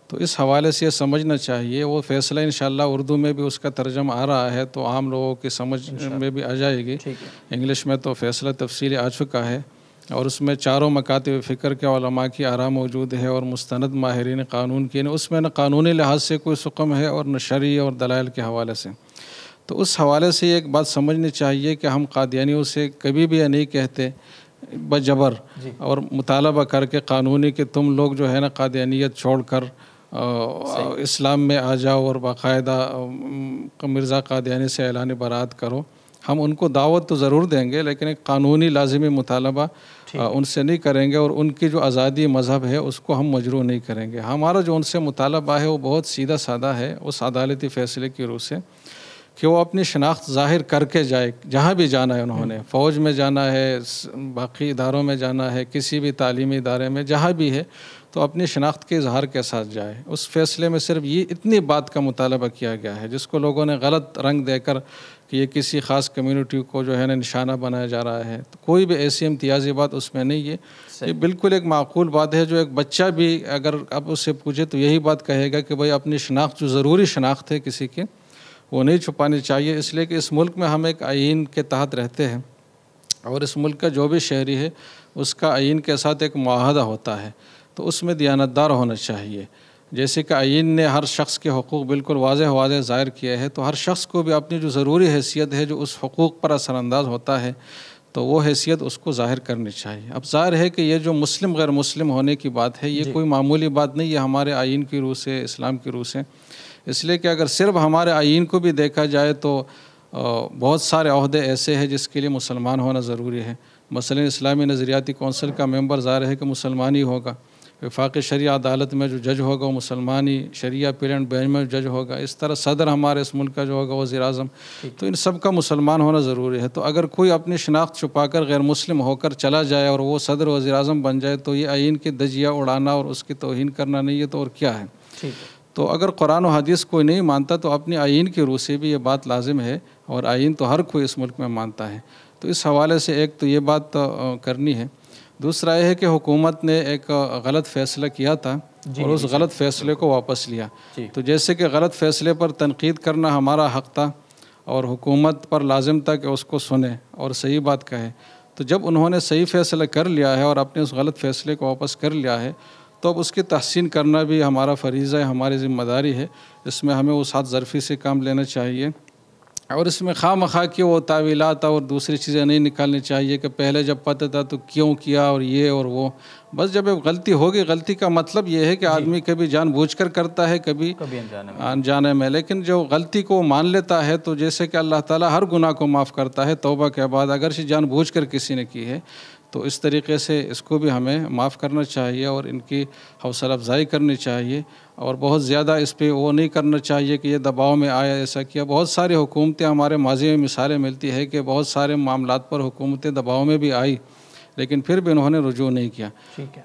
تو اس حوالے سے یہ سمجھنا چاہیے وہ فیصلہ انشاءاللہ اردو میں بھی اس کا ترجم آ رہا ہے تو عام لوگوں کی سمجھ میں بھی آ جائے گی انگلش میں تو فیصلہ تفصیل آ چکا ہے اور اس میں چاروں مکات و فکر کے علماء کی آرا موجود ہے اور مستند ماہرین قانون کی اس میں نہ قانونی لحاظ سے کوئی سکم ہے اور نہ شرعی اور دلائل کے حوالے سے تو اس حوالے سے یہ ایک بات سمجھنی چاہیے کہ ہم قادیانیوں سے کبھی بھی نہیں کہتے بجبر جی۔ اور مطالبہ کر کے قانونی کہ تم لوگ جو ہے نا قادیانیت چھوڑ کر اسلام میں آ جاؤ اور باقاعدہ مرزا قادیانی سے اعلان برات کرو ہم ان کو دعوت تو ضرور دیں گے لیکن ایک قانونی لازمی مطالبہ ان سے نہیں کریں گے اور ان کی جو آزادی مذہب ہے اس کو ہم مجروع نہیں کریں گے ہمارا جو ان سے مطالبہ ہے وہ بہت سیدھا سادہ ہے اس عدالتی فیصلے کی روح سے کہ وہ اپنی شناخت ظاہر کر کے جائے جہاں بھی جانا ہے انہوں نے فوج میں جانا ہے باقی اداروں میں جانا ہے کسی بھی تعلیمی ادارے میں جہاں بھی ہے تو اپنی شناخت کے اظہار کے ساتھ جائے اس فیصلے میں صرف یہ اتنی بات کا مطالبہ کیا گیا ہے جس کو لوگوں نے غلط رنگ دے کر کہ یہ کسی خاص کمیونٹی کو جو ہے نا نشانہ بنایا جا رہا ہے تو کوئی بھی ایسی امتیازی بات اس میں نہیں ہے یہ بالکل ایک معقول بات ہے جو ایک بچہ بھی اگر آپ اس سے پوچھے تو یہی بات کہے گا کہ بھائی اپنی شناخت جو ضروری شناخت ہے کسی کے وہ نہیں چھپانی چاہیے اس لیے کہ اس ملک میں ہم ایک آئین کے تحت رہتے ہیں اور اس ملک کا جو بھی شہری ہے اس کا آئین کے ساتھ ایک معاہدہ ہوتا ہے تو اس میں دیانتدار ہونا چاہیے جیسے کہ آئین نے ہر شخص کے حقوق بالکل واضح واضح ظاہر کیا ہے تو ہر شخص کو بھی اپنی جو ضروری حیثیت ہے جو اس حقوق پر اثر انداز ہوتا ہے تو وہ حیثیت اس کو ظاہر کرنی چاہیے اب ظاہر ہے کہ یہ جو مسلم غیر مسلم ہونے کی بات ہے یہ جی۔ کوئی معمولی بات نہیں یہ ہمارے آئین کی روح سے اسلام کی روح سے اس لیے کہ اگر صرف ہمارے آئین کو بھی دیکھا جائے تو بہت سارے عہدے ایسے ہیں جس کے لیے مسلمان ہونا ضروری ہے مثلا اسلامی نظریاتی کونسل کا ممبر ظاہر ہے کہ مسلمانی ہوگا وفاق شریعہ عدالت میں جو جج ہوگا وہ مسلمانی شریعہ پیلنٹ بینچ میں جج ہوگا اس طرح صدر ہمارے اس ملک کا جو ہوگا وزیر اعظم تو ان سب کا مسلمان ہونا ضروری ہے تو اگر کوئی اپنی شناخت چھپا کر غیر مسلم ہو کر چلا جائے اور وہ صدر وزیر اعظم بن جائے تو یہ آئین کی دجیا اڑانا اور اس کی توہین کرنا نہیں ہے تو اور کیا ہے تو اگر قرآن و حدیث کوئی نہیں مانتا تو اپنی آئین کی روح سے بھی یہ بات لازم ہے اور آئین تو ہر کوئی اس ملک میں مانتا ہے تو اس حوالے سے ایک تو یہ بات کرنی ہے دوسرا یہ ہے کہ حکومت نے ایک غلط فیصلہ کیا تھا جی، اور جی، اس جی، غلط فیصلے کو واپس لیا تو جیسے کہ غلط فیصلے پر تنقید کرنا ہمارا حق تھا اور حکومت پر لازم تھا کہ اس کو سنے اور صحیح بات کہے تو جب انہوں نے صحیح فیصلہ کر لیا ہے اور اپنے اس غلط فیصلے کو واپس کر لیا ہے تو اب اس کی تحسین کرنا بھی ہمارا فریضہ ہے ہماری ذمہ داری ہے اس میں ہمیں اس ہاتھ ظرفی سے کام لینا چاہیے اور اس میں خواہ مخواہ کی وہ تعویلات اور دوسری چیزیں نہیں نکالنی چاہیے کہ پہلے جب پتہ تھا تو کیوں کیا اور یہ اور وہ بس جب غلطی ہوگی غلطی کا مطلب یہ ہے کہ جی۔ آدمی کبھی جان بوجھ کر کرتا ہے کبھی کبھی انجانے میں لیکن جو غلطی کو مان لیتا ہے تو جیسے کہ اللہ تعالیٰ ہر گناہ کو معاف کرتا ہے توبہ کے بعد اگرچہ جان بوجھ کر کسی نے کی ہے تو اس طریقے سے اس کو بھی ہمیں معاف کرنا چاہیے اور ان کی حوصلہ افزائی کرنی چاہیے اور بہت زیادہ اس پہ وہ نہیں کرنا چاہیے کہ یہ دباؤ میں آیا ایسا کیا بہت ساری حکومتیں ہمارے ماضی میں مثالیں ملتی ہے کہ بہت سارے معاملات پر حکومتیں دباؤ میں بھی آئی لیکن پھر بھی انہوں نے رجوع نہیں کیا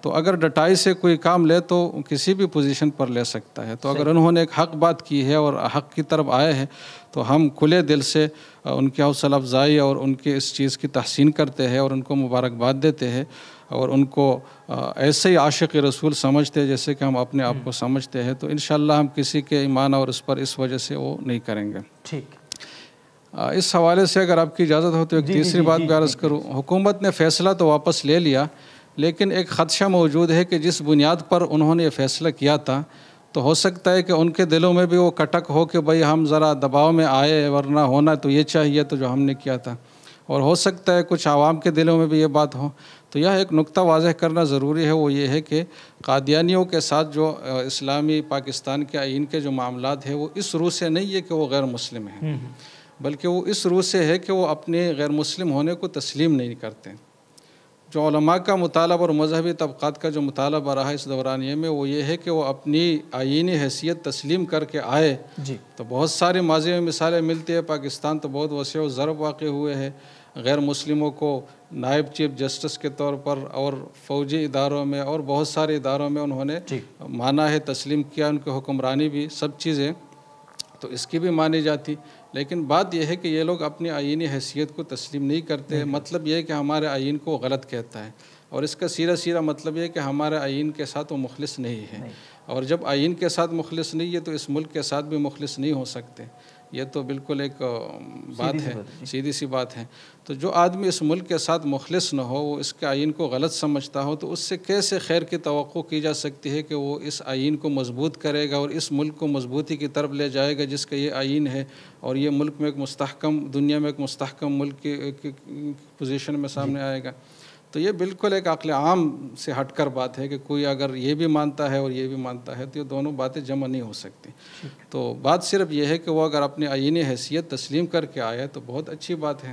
تو اگر ڈٹائی سے کوئی کام لے تو کسی بھی پوزیشن پر لے سکتا ہے تو اگر انہوں نے ایک حق بات کی ہے اور حق کی طرف آئے ہیں تو ہم کھلے دل سے ان کی حوصلہ افزائی اور ان کے اس چیز کی تحسین کرتے ہیں اور ان کو مبارکباد دیتے ہیں اور ان کو ایسے ہی عاشق رسول سمجھتے جیسے کہ ہم اپنے آپ کو سمجھتے ہیں تو انشاءاللہ ہم کسی کے ایمان اور اس پر اس وجہ سے وہ نہیں کریں گے ٹھیک اس حوالے سے اگر آپ کی اجازت ہو تو ایک جی، جی، تیسری جی، بات عرض کروں حکومت نے فیصلہ تو واپس لے لیا لیکن ایک خدشہ موجود ہے کہ جس بنیاد پر انہوں نے یہ فیصلہ کیا تھا تو ہو سکتا ہے کہ ان کے دلوں میں بھی وہ کٹک ہو کہ بھائی ہم ذرا دباؤ میں آئے ورنہ ہونا تو یہ چاہیے تو جو ہم نے کیا تھا اور ہو سکتا ہے کچھ عوام کے دلوں میں بھی یہ بات ہو تو یہ ایک نقطہ واضح کرنا ضروری ہے وہ یہ ہے کہ قادیانیوں کے ساتھ جو اسلامی پاکستان کے آئین کے جو معاملات ہیں وہ اس روح سے نہیں ہے کہ وہ غیر مسلم ہیں بلکہ وہ اس روح سے ہے کہ وہ اپنے غیر مسلم ہونے کو تسلیم نہیں کرتے جو علماء کا مطالبہ اور مذہبی طبقات کا جو مطالبہ رہا ہے اس دورانیے میں وہ یہ ہے کہ وہ اپنی آئینی حیثیت تسلیم کر کے آئے جی۔ تو بہت سارے ماضی میں مثالیں ملتی ہے پاکستان تو بہت وسیع و ضرب واقع ہوئے ہیں غیر مسلموں کو نائب چیف جسٹس کے طور پر اور فوجی اداروں میں اور بہت سارے اداروں میں انہوں نے جی۔ مانا ہے تسلیم کیا ان کے حکمرانی بھی سب چیزیں تو اس کی بھی مانی جاتی لیکن بات یہ ہے کہ یہ لوگ اپنی آئینی حیثیت کو تسلیم نہیں کرتے مطلب یہ ہے کہ ہمارے آئین کو غلط کہتا ہے اور اس کا سیرا سیرا مطلب یہ کہ ہمارے آئین کے ساتھ وہ مخلص نہیں ہے اور جب آئین کے ساتھ مخلص نہیں ہے تو اس ملک کے ساتھ بھی مخلص نہیں ہو سکتے یہ تو بالکل ایک بات ہے سیدھی سی بات ہے تو جو آدمی اس ملک کے ساتھ مخلص نہ ہو وہ اس کے آئین کو غلط سمجھتا ہو تو اس سے کیسے خیر کی توقع کی جا سکتی ہے کہ وہ اس آئین کو مضبوط کرے گا اور اس ملک کو مضبوطی کی طرف لے جائے گا جس کا یہ آئین ہے اور یہ ملک میں ایک مستحکم دنیا میں ایک مستحکم ملک کی پوزیشن میں سامنے آئے گا تو یہ بالکل ایک عقل عام سے ہٹ کر بات ہے کہ کوئی اگر یہ بھی مانتا ہے اور یہ بھی مانتا ہے تو یہ دونوں باتیں جمع نہیں ہو سکتی تو بات صرف یہ ہے کہ وہ اگر اپنے آئین حیثیت تسلیم کر کے آیا تو بہت اچھی بات ہے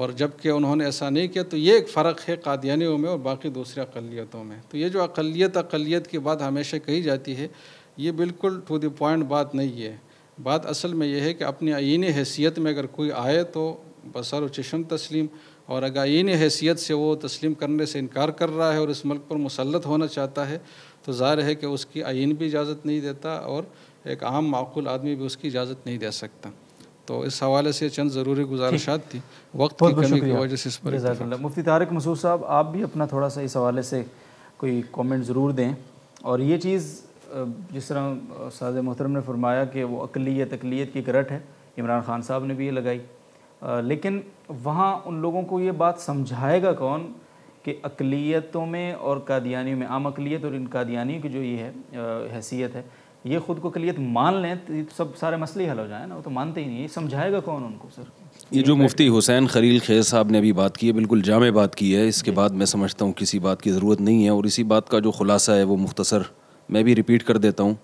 اور جب کہ انہوں نے ایسا نہیں کیا تو یہ ایک فرق ہے قادیانیوں میں اور باقی دوسرے اقلیتوں میں تو یہ جو اقلیت اقلیت کی بات ہمیشہ کہی جاتی ہے یہ بالکل ٹو دی پوائنٹ بات نہیں ہے بات اصل میں یہ ہے کہ اپنی آئین حیثیت میں اگر کوئی آئے تو بسر و چشم تسلیم اور اگر آئین حیثیت سے وہ تسلیم کرنے سے انکار کر رہا ہے اور اس ملک پر مسلط ہونا چاہتا ہے تو ظاہر ہے کہ اس کی آئین بھی اجازت نہیں دیتا اور ایک عام معقول آدمی بھی اس کی اجازت نہیں دے سکتا تو اس حوالے سے چند ضروری گزارشات تھی وقت کی کی کمی وجہ سے اس پر مفتی طارق مسعود صاحب آپ بھی اپنا تھوڑا سا اس حوالے سے کوئی کومنٹ ضرور دیں اور یہ چیز جس طرح ساز محترم نے فرمایا کہ وہ اقلیت اقلیت کی کرٹ ہے عمران خان صاحب نے بھی یہ لگائی لیکن وہاں ان لوگوں کو یہ بات سمجھائے گا کون کہ اقلیتوں میں اور قادیانیوں میں عام اقلیت اور ان قادیانیوں کی جو یہ ہے حیثیت ہے یہ خود کو اقلیت مان لیں سب سارے مسئلے حل ہو جائیں نا وہ تو مانتے ہی نہیں سمجھائے گا کون ان کو سر یہ جو مفتی حسین خلیل خیز صاحب نے بھی بات کی ہے بالکل جامع بات کی ہے اس کے بعد میں سمجھتا ہوں کسی بات کی ضرورت نہیں ہے اور اسی بات کا جو خلاصہ ہے وہ مختصر میں بھی ریپیٹ کر دیتا ہوں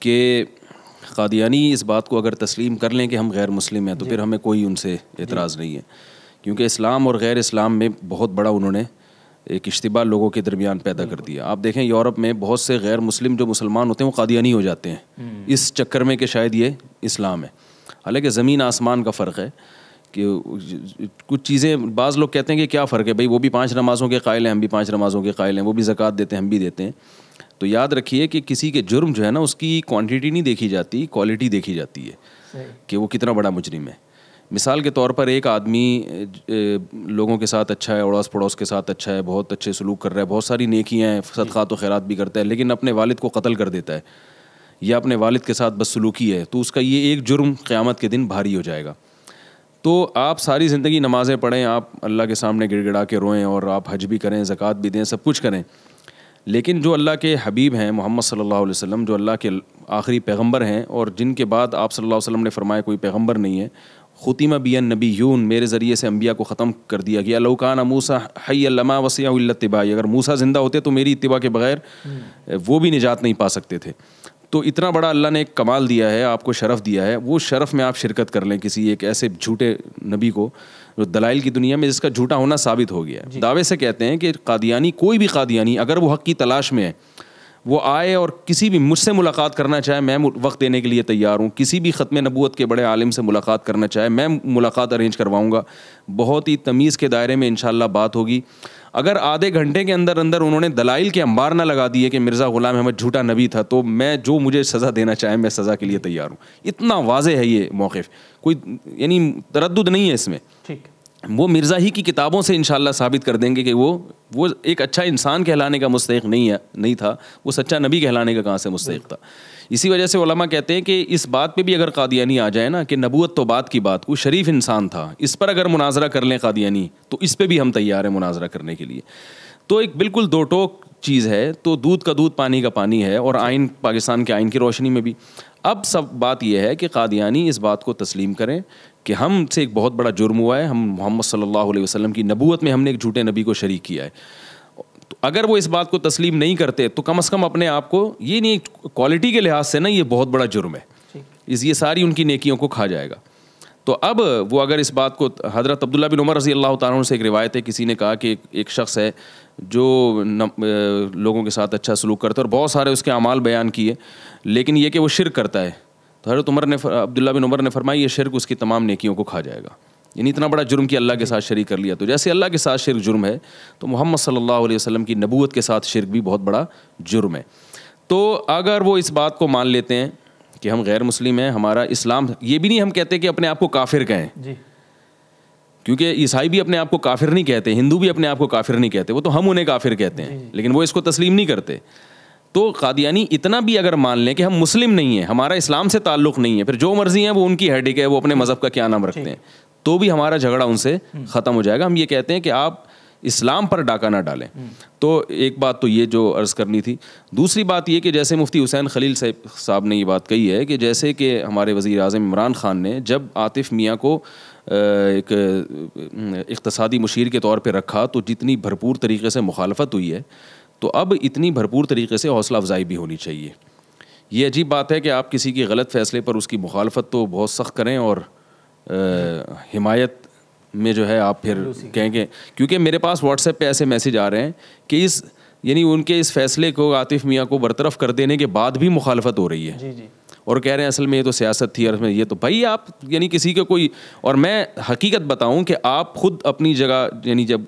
کہ قادیانی اس بات کو اگر تسلیم کر لیں کہ ہم غیر مسلم ہیں تو جی۔ پھر ہمیں کوئی ان سے اعتراض جی۔ نہیں ہے کیونکہ اسلام اور غیر اسلام میں بہت بڑا انہوں نے ایک اشتباہ لوگوں کے درمیان پیدا کر دیا آپ دیکھیں یورپ میں بہت سے غیر مسلم جو مسلمان ہوتے ہیں وہ قادیانی ہو جاتے ہیں اس چکر میں کہ شاید یہ اسلام ہے حالانکہ زمین آسمان کا فرق ہے کہ کچھ چیزیں بعض لوگ کہتے ہیں کہ کیا فرق ہے بھائی وہ بھی پانچ نمازوں کے قائل ہیں ہم بھی پانچ نمازوں کے قائل ہیں وہ بھی زکوٰۃ دیتے ہیں ہم بھی دیتے ہیں تو یاد رکھیے کہ کسی کے جرم جو ہے نا اس کی کوانٹٹی نہیں دیکھی جاتی کوالٹی دیکھی جاتی ہے کہ وہ کتنا بڑا مجرم ہے مثال کے طور پر ایک آدمی لوگوں کے ساتھ اچھا ہے اڑوس پڑوس کے ساتھ اچھا ہے بہت اچھے سلوک کر رہا ہے بہت ساری نیکیاں ہیں صدقات جی۔ و خیرات بھی کرتا ہے لیکن اپنے والد کو قتل کر دیتا ہے یا اپنے والد کے ساتھ بس سلوکی ہے تو اس کا یہ ایک جرم قیامت کے دن بھاری ہو جائے گا تو آپ ساری زندگی نمازیں پڑھیں آپ اللہ کے سامنے گڑ گڑا کے روئیں اور آپ حج بھی کریں زکوٰۃ بھی دیں سب کچھ کریں لیکن جو اللہ کے حبیب ہیں محمد صلی اللہ علیہ وسلم جو اللہ کے آخری پیغمبر ہیں اور جن کے بعد آپ صلی اللہ علیہ وسلم نے فرمایا کوئی پیغمبر نہیں ہے خطیمہ بین نبی یون میرے ذریعے سے انبیاء کو ختم کر دیا گیا لوکان موسا حی علامہ وسیع اللہ طباء اگر موسا زندہ ہوتے تو میری اتباع کے بغیر وہ بھی نجات نہیں پا سکتے تھے تو اتنا بڑا اللہ نے ایک کمال دیا ہے آپ کو شرف دیا ہے وہ شرف میں آپ شرکت کر لیں کسی ایک ایسے جھوٹے نبی کو جو دلائل کی دنیا میں جس کا جھوٹا ہونا ثابت ہو گیا ہے جی۔ دعوے سے کہتے ہیں کہ قادیانی کوئی بھی قادیانی اگر وہ حق کی تلاش میں ہے وہ آئے اور کسی بھی مجھ سے ملاقات کرنا چاہے میں وقت دینے کے لیے تیار ہوں کسی بھی ختم نبوت کے بڑے عالم سے ملاقات کرنا چاہے میں ملاقات ارینج کرواؤں گا بہت ہی تمیز کے دائرے میں انشاءاللہ بات ہوگی اگر آدھے گھنٹے کے اندر اندر انہوں نے دلائل کے انبار نہ لگا دیے کہ مرزا غلام احمد جھوٹا نبی تھا تو میں جو مجھے سزا دینا چاہیں میں سزا کے لیے تیار ہوں اتنا واضح ہے یہ موقف کوئی یعنی تردد نہیں ہے اس میں ٹھیک وہ مرزا ہی کی کتابوں سے ان شاء اللہ ثابت کر دیں گے کہ وہ وہ ایک اچھا انسان کہلانے کا مستحق نہیں ہے نہیں تھا وہ سچا نبی کہلانے کا کہاں سے مستحق تھا اسی وجہ سے علماء کہتے ہیں کہ اس بات پہ بھی اگر قادیانی آ جائے نا کہ نبوت تو بات کی بات وہ شریف انسان تھا اس پر اگر مناظرہ کر لیں قادیانی تو اس پہ بھی ہم تیار ہیں مناظرہ کرنے کے لیے تو ایک بالکل دو ٹوک چیز ہے تو دودھ کا دودھ پانی کا پانی ہے اور آئین پاکستان کے آئین کی روشنی میں بھی اب سب بات یہ ہے کہ قادیانی اس بات کو تسلیم کریں کہ ہم سے ایک بہت بڑا جرم ہوا ہے ہم محمد صلی اللہ علیہ وسلم کی نبوت میں ہم نے ایک جھوٹے نبی کو شریک کیا ہے اگر وہ اس بات کو تسلیم نہیں کرتے تو کم از کم اپنے آپ کو یہ نہیں کوالٹی کے لحاظ سے نا یہ بہت بڑا جرم ہے اس یہ ساری ان کی نیکیوں کو کھا جائے گا تو اب وہ اگر اس بات کو حضرت عبداللہ بن عمر رضی اللہ تعالیٰ سے ایک روایت ہے کسی نے کہا کہ ایک شخص ہے جو لوگوں کے ساتھ اچھا سلوک کرتا ہے اور بہت سارے اس کے اعمال بیان کیے لیکن یہ کہ وہ شرک کرتا ہے تو حضرت عمر نے عبداللہ بن عمر نے فرمائی یہ شرک اس کی تمام نیکیوں کو کھا جائے گا یعنی اتنا بڑا جرم کہ اللہ کے ساتھ شریک کر لیا تو جیسے اللہ کے ساتھ شرک جرم ہے تو محمد صلی اللہ علیہ وسلم کی نبوت کے ساتھ شرک بھی بہت بڑا جرم ہے تو اگر وہ اس بات کو مان لیتے ہیں کہ ہم غیر مسلم ہیں ہمارا اسلام یہ بھی نہیں ہم کہتے کہ اپنے آپ کو کافر کہیں جی کیونکہ عیسائی بھی اپنے آپ کو کافر نہیں کہتے ہندو بھی اپنے آپ کو کافر نہیں کہتے وہ تو ہم انہیں کافر کہتے ہیں جی، جی۔ لیکن وہ اس کو تسلیم نہیں کرتے تو قادیانی اتنا بھی اگر مان لیں کہ ہم مسلم نہیں ہیں ہمارا اسلام سے تعلق نہیں ہے پھر جو مرضی ہیں وہ ان کی ہیڈک ہے وہ اپنے مذہب کا کیا نام جی۔ رکھتے ہیں تو بھی ہمارا جھگڑا ان سے ختم ہو جائے گا ہم یہ کہتے ہیں کہ آپ اسلام پر ڈاکہ نہ ڈالیں تو ایک بات تو یہ جو عرض کرنی تھی دوسری بات یہ کہ جیسے مفتی حسین خلیل صاحب نے یہ بات کہی ہے کہ جیسے کہ ہمارے وزیر اعظم عمران خان نے جب عاطف میاں کو ایک اقتصادی مشیر کے طور پہ رکھا تو جتنی بھرپور طریقے سے مخالفت ہوئی ہے تو اب اتنی بھرپور طریقے سے حوصلہ افزائی بھی ہونی چاہیے یہ عجیب بات ہے کہ آپ کسی کے غلط فیصلے پر اس کی مخالفت تو بہت سخت کریں اور حمایت میں جو ہے آپ پھر کہیں گے کیونکہ میرے پاس واٹس ایپ پہ ایسے میسیج آ رہے ہیں کہ اس یعنی ان کے اس فیصلے کو عاطف میاں کو برطرف کر دینے کے بعد بھی مخالفت ہو رہی ہے جی، جی۔ اور کہہ رہے ہیں اصل میں یہ تو سیاست تھی اور یہ تو بھائی آپ یعنی کسی کے کوئی اور میں حقیقت بتاؤں کہ آپ خود اپنی جگہ یعنی جب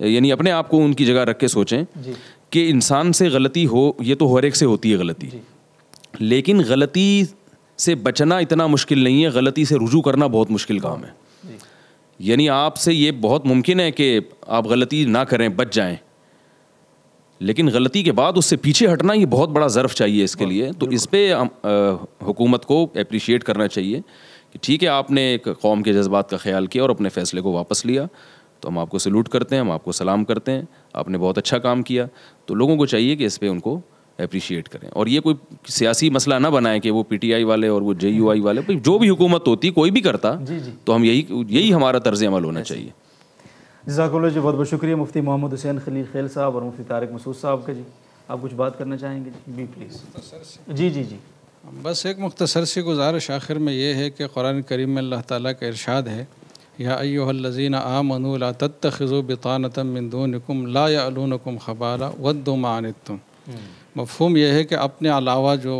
یعنی اپنے آپ کو ان کی جگہ رکھ کے سوچیں جی۔ کہ انسان سے غلطی ہو یہ تو ہر ایک سے ہوتی ہے غلطی لیکن غلطی سے بچنا اتنا مشکل نہیں ہے غلطی سے رجوع کرنا بہت مشکل کام ہے یعنی آپ سے یہ بہت ممکن ہے کہ آپ غلطی نہ کریں بچ جائیں لیکن غلطی کے بعد اس سے پیچھے ہٹنا یہ بہت بڑا ظرف چاہیے اس کے لیے تو اس پہ حکومت کو اپریشیٹ کرنا چاہیے کہ ٹھیک ہے آپ نے ایک قوم کے جذبات کا خیال کیا اور اپنے فیصلے کو واپس لیا تو ہم آپ کو سلیوٹ کرتے ہیں ہم آپ کو سلام کرتے ہیں آپ نے بہت اچھا کام کیا تو لوگوں کو چاہیے کہ اس پہ ان کو اپریشیٹ کریں اور یہ کوئی سیاسی مسئلہ نہ بنائیں کہ وہ پی ٹی آئی والے اور وہ جے یو آئی والے جو بھی حکومت ہوتی کوئی بھی کرتا جی جی تو ہم یہی یہی ہمارا طرز عمل ہونا چاہیے جزاک اللہ جی بہت بہت شکریہ مفتی محمد حسین خلیل خیل صاحب اور مفتی طارق مسعود صاحب کا جی آپ کچھ بات کرنا چاہیں گے جی پلیز جی،, جی جی جی بس ایک مختصر سی گزارش آخر میں یہ ہے کہ قرآن کریم میں اللہ تعالیٰ کا ارشاد ہے الذین آمنوا الزین تتخذوا خز و دونکم لا خبارہ مفہوم یہ ہے کہ اپنے علاوہ جو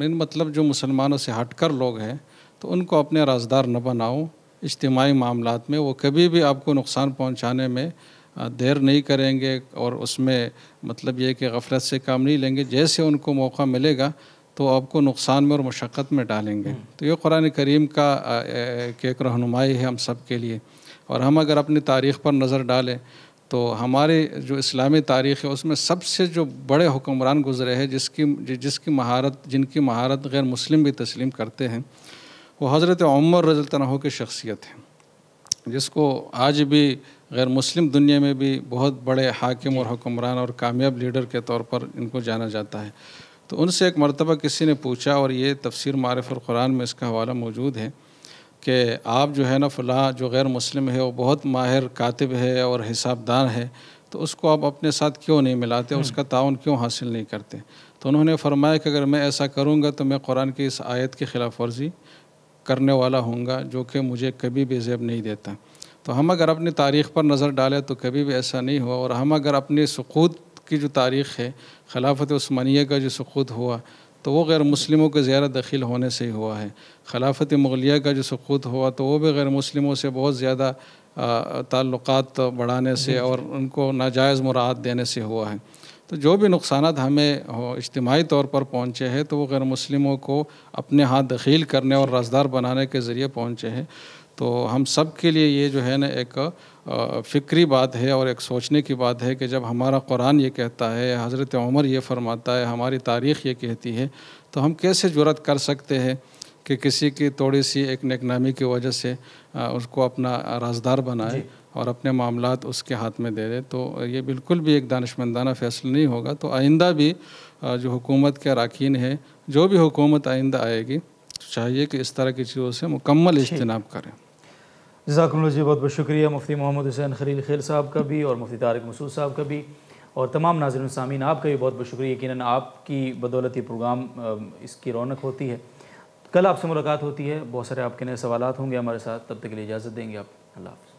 من مطلب جو مسلمانوں سے ہٹ کر لوگ ہیں تو ان کو اپنے رازدار نہ بناؤ اجتماعی معاملات میں وہ کبھی بھی آپ کو نقصان پہنچانے میں دیر نہیں کریں گے اور اس میں مطلب یہ کہ غفلت سے کام نہیں لیں گے جیسے ان کو موقع ملے گا تو آپ کو نقصان میں اور مشقت میں ڈالیں گے تو یہ قرآن کریم کا ایک رہنمائی ہے ہم سب کے لیے اور ہم اگر اپنی تاریخ پر نظر ڈالیں تو ہمارے جو اسلامی تاریخ ہے اس میں سب سے جو بڑے حکمران گزرے ہیں جس کی جس کی مہارت جن کی مہارت غیر مسلم بھی تسلیم کرتے ہیں وہ حضرت عمر رضی اللہ کی شخصیت ہے جس کو آج بھی غیر مسلم دنیا میں بھی بہت بڑے حاکم اور حکمران اور کامیاب لیڈر کے طور پر ان کو جانا جاتا ہے تو ان سے ایک مرتبہ کسی نے پوچھا اور یہ تفسیر معرف القرآن میں اس کا حوالہ موجود ہے کہ آپ جو ہے نا فلاں جو غیر مسلم ہے وہ بہت ماہر کاتب ہے اور حساب دار ہے تو اس کو آپ اپنے ساتھ کیوں نہیں ملاتے اس کا تعاون کیوں حاصل نہیں کرتے تو انہوں نے فرمایا کہ اگر میں ایسا کروں گا تو میں قرآن کی اس آیت کی خلاف ورزی کرنے والا ہوں گا جو کہ مجھے کبھی بھی زیب نہیں دیتا تو ہم اگر اپنی تاریخ پر نظر ڈالے تو کبھی بھی ایسا نہیں ہوا اور ہم اگر اپنے سقوط کی جو تاریخ ہے خلافت عثمانیہ کا جو سقوط ہوا تو وہ غیر مسلموں کے زیادہ دخیل ہونے سے ہی ہوا ہے خلافت مغلیہ کا جو سقوط ہوا تو وہ بھی غیر مسلموں سے بہت زیادہ تعلقات بڑھانے سے اور ان کو ناجائز مراعات دینے سے ہوا ہے تو جو بھی نقصانات ہمیں اجتماعی طور پر پہنچے ہیں تو وہ غیر مسلموں کو اپنے ہاتھ دخیل کرنے اور رازدار بنانے کے ذریعے پہنچے ہیں تو ہم سب کے لیے یہ جو ہے نا ایک فکری بات ہے اور ایک سوچنے کی بات ہے کہ جب ہمارا قرآن یہ کہتا ہے حضرت عمر یہ فرماتا ہے ہماری تاریخ یہ کہتی ہے تو ہم کیسے جرت کر سکتے ہیں کہ کسی کی تھوڑی سی ایک نیک نامی کی وجہ سے اس کو اپنا رازدار بنائے جی۔ اور اپنے معاملات اس کے ہاتھ میں دے دے تو یہ بالکل بھی ایک دانشمندانہ فیصلہ نہیں ہوگا تو آئندہ بھی جو حکومت کے اراکین ہیں جو بھی حکومت آئندہ آئے گی چاہیے کہ اس طرح کی چیزوں سے مکمل جی۔ اجتناب کریں جزاک اللہ جی بہت بہت شکریہ مفتی محمد حسین خلیل خیل صاحب کا بھی اور مفتی طارق مسعود صاحب کا بھی اور تمام ناظرین سامین آپ کا بھی بہت بہت شکریہ یقیناً آپ کی بدولت یہ پروگرام اس کی رونق ہوتی ہے کل آپ سے ملاقات ہوتی ہے بہت سارے آپ کے نئے سوالات ہوں گے ہمارے ساتھ تب تک کے لیے اجازت دیں گے آپ اللہ حافظ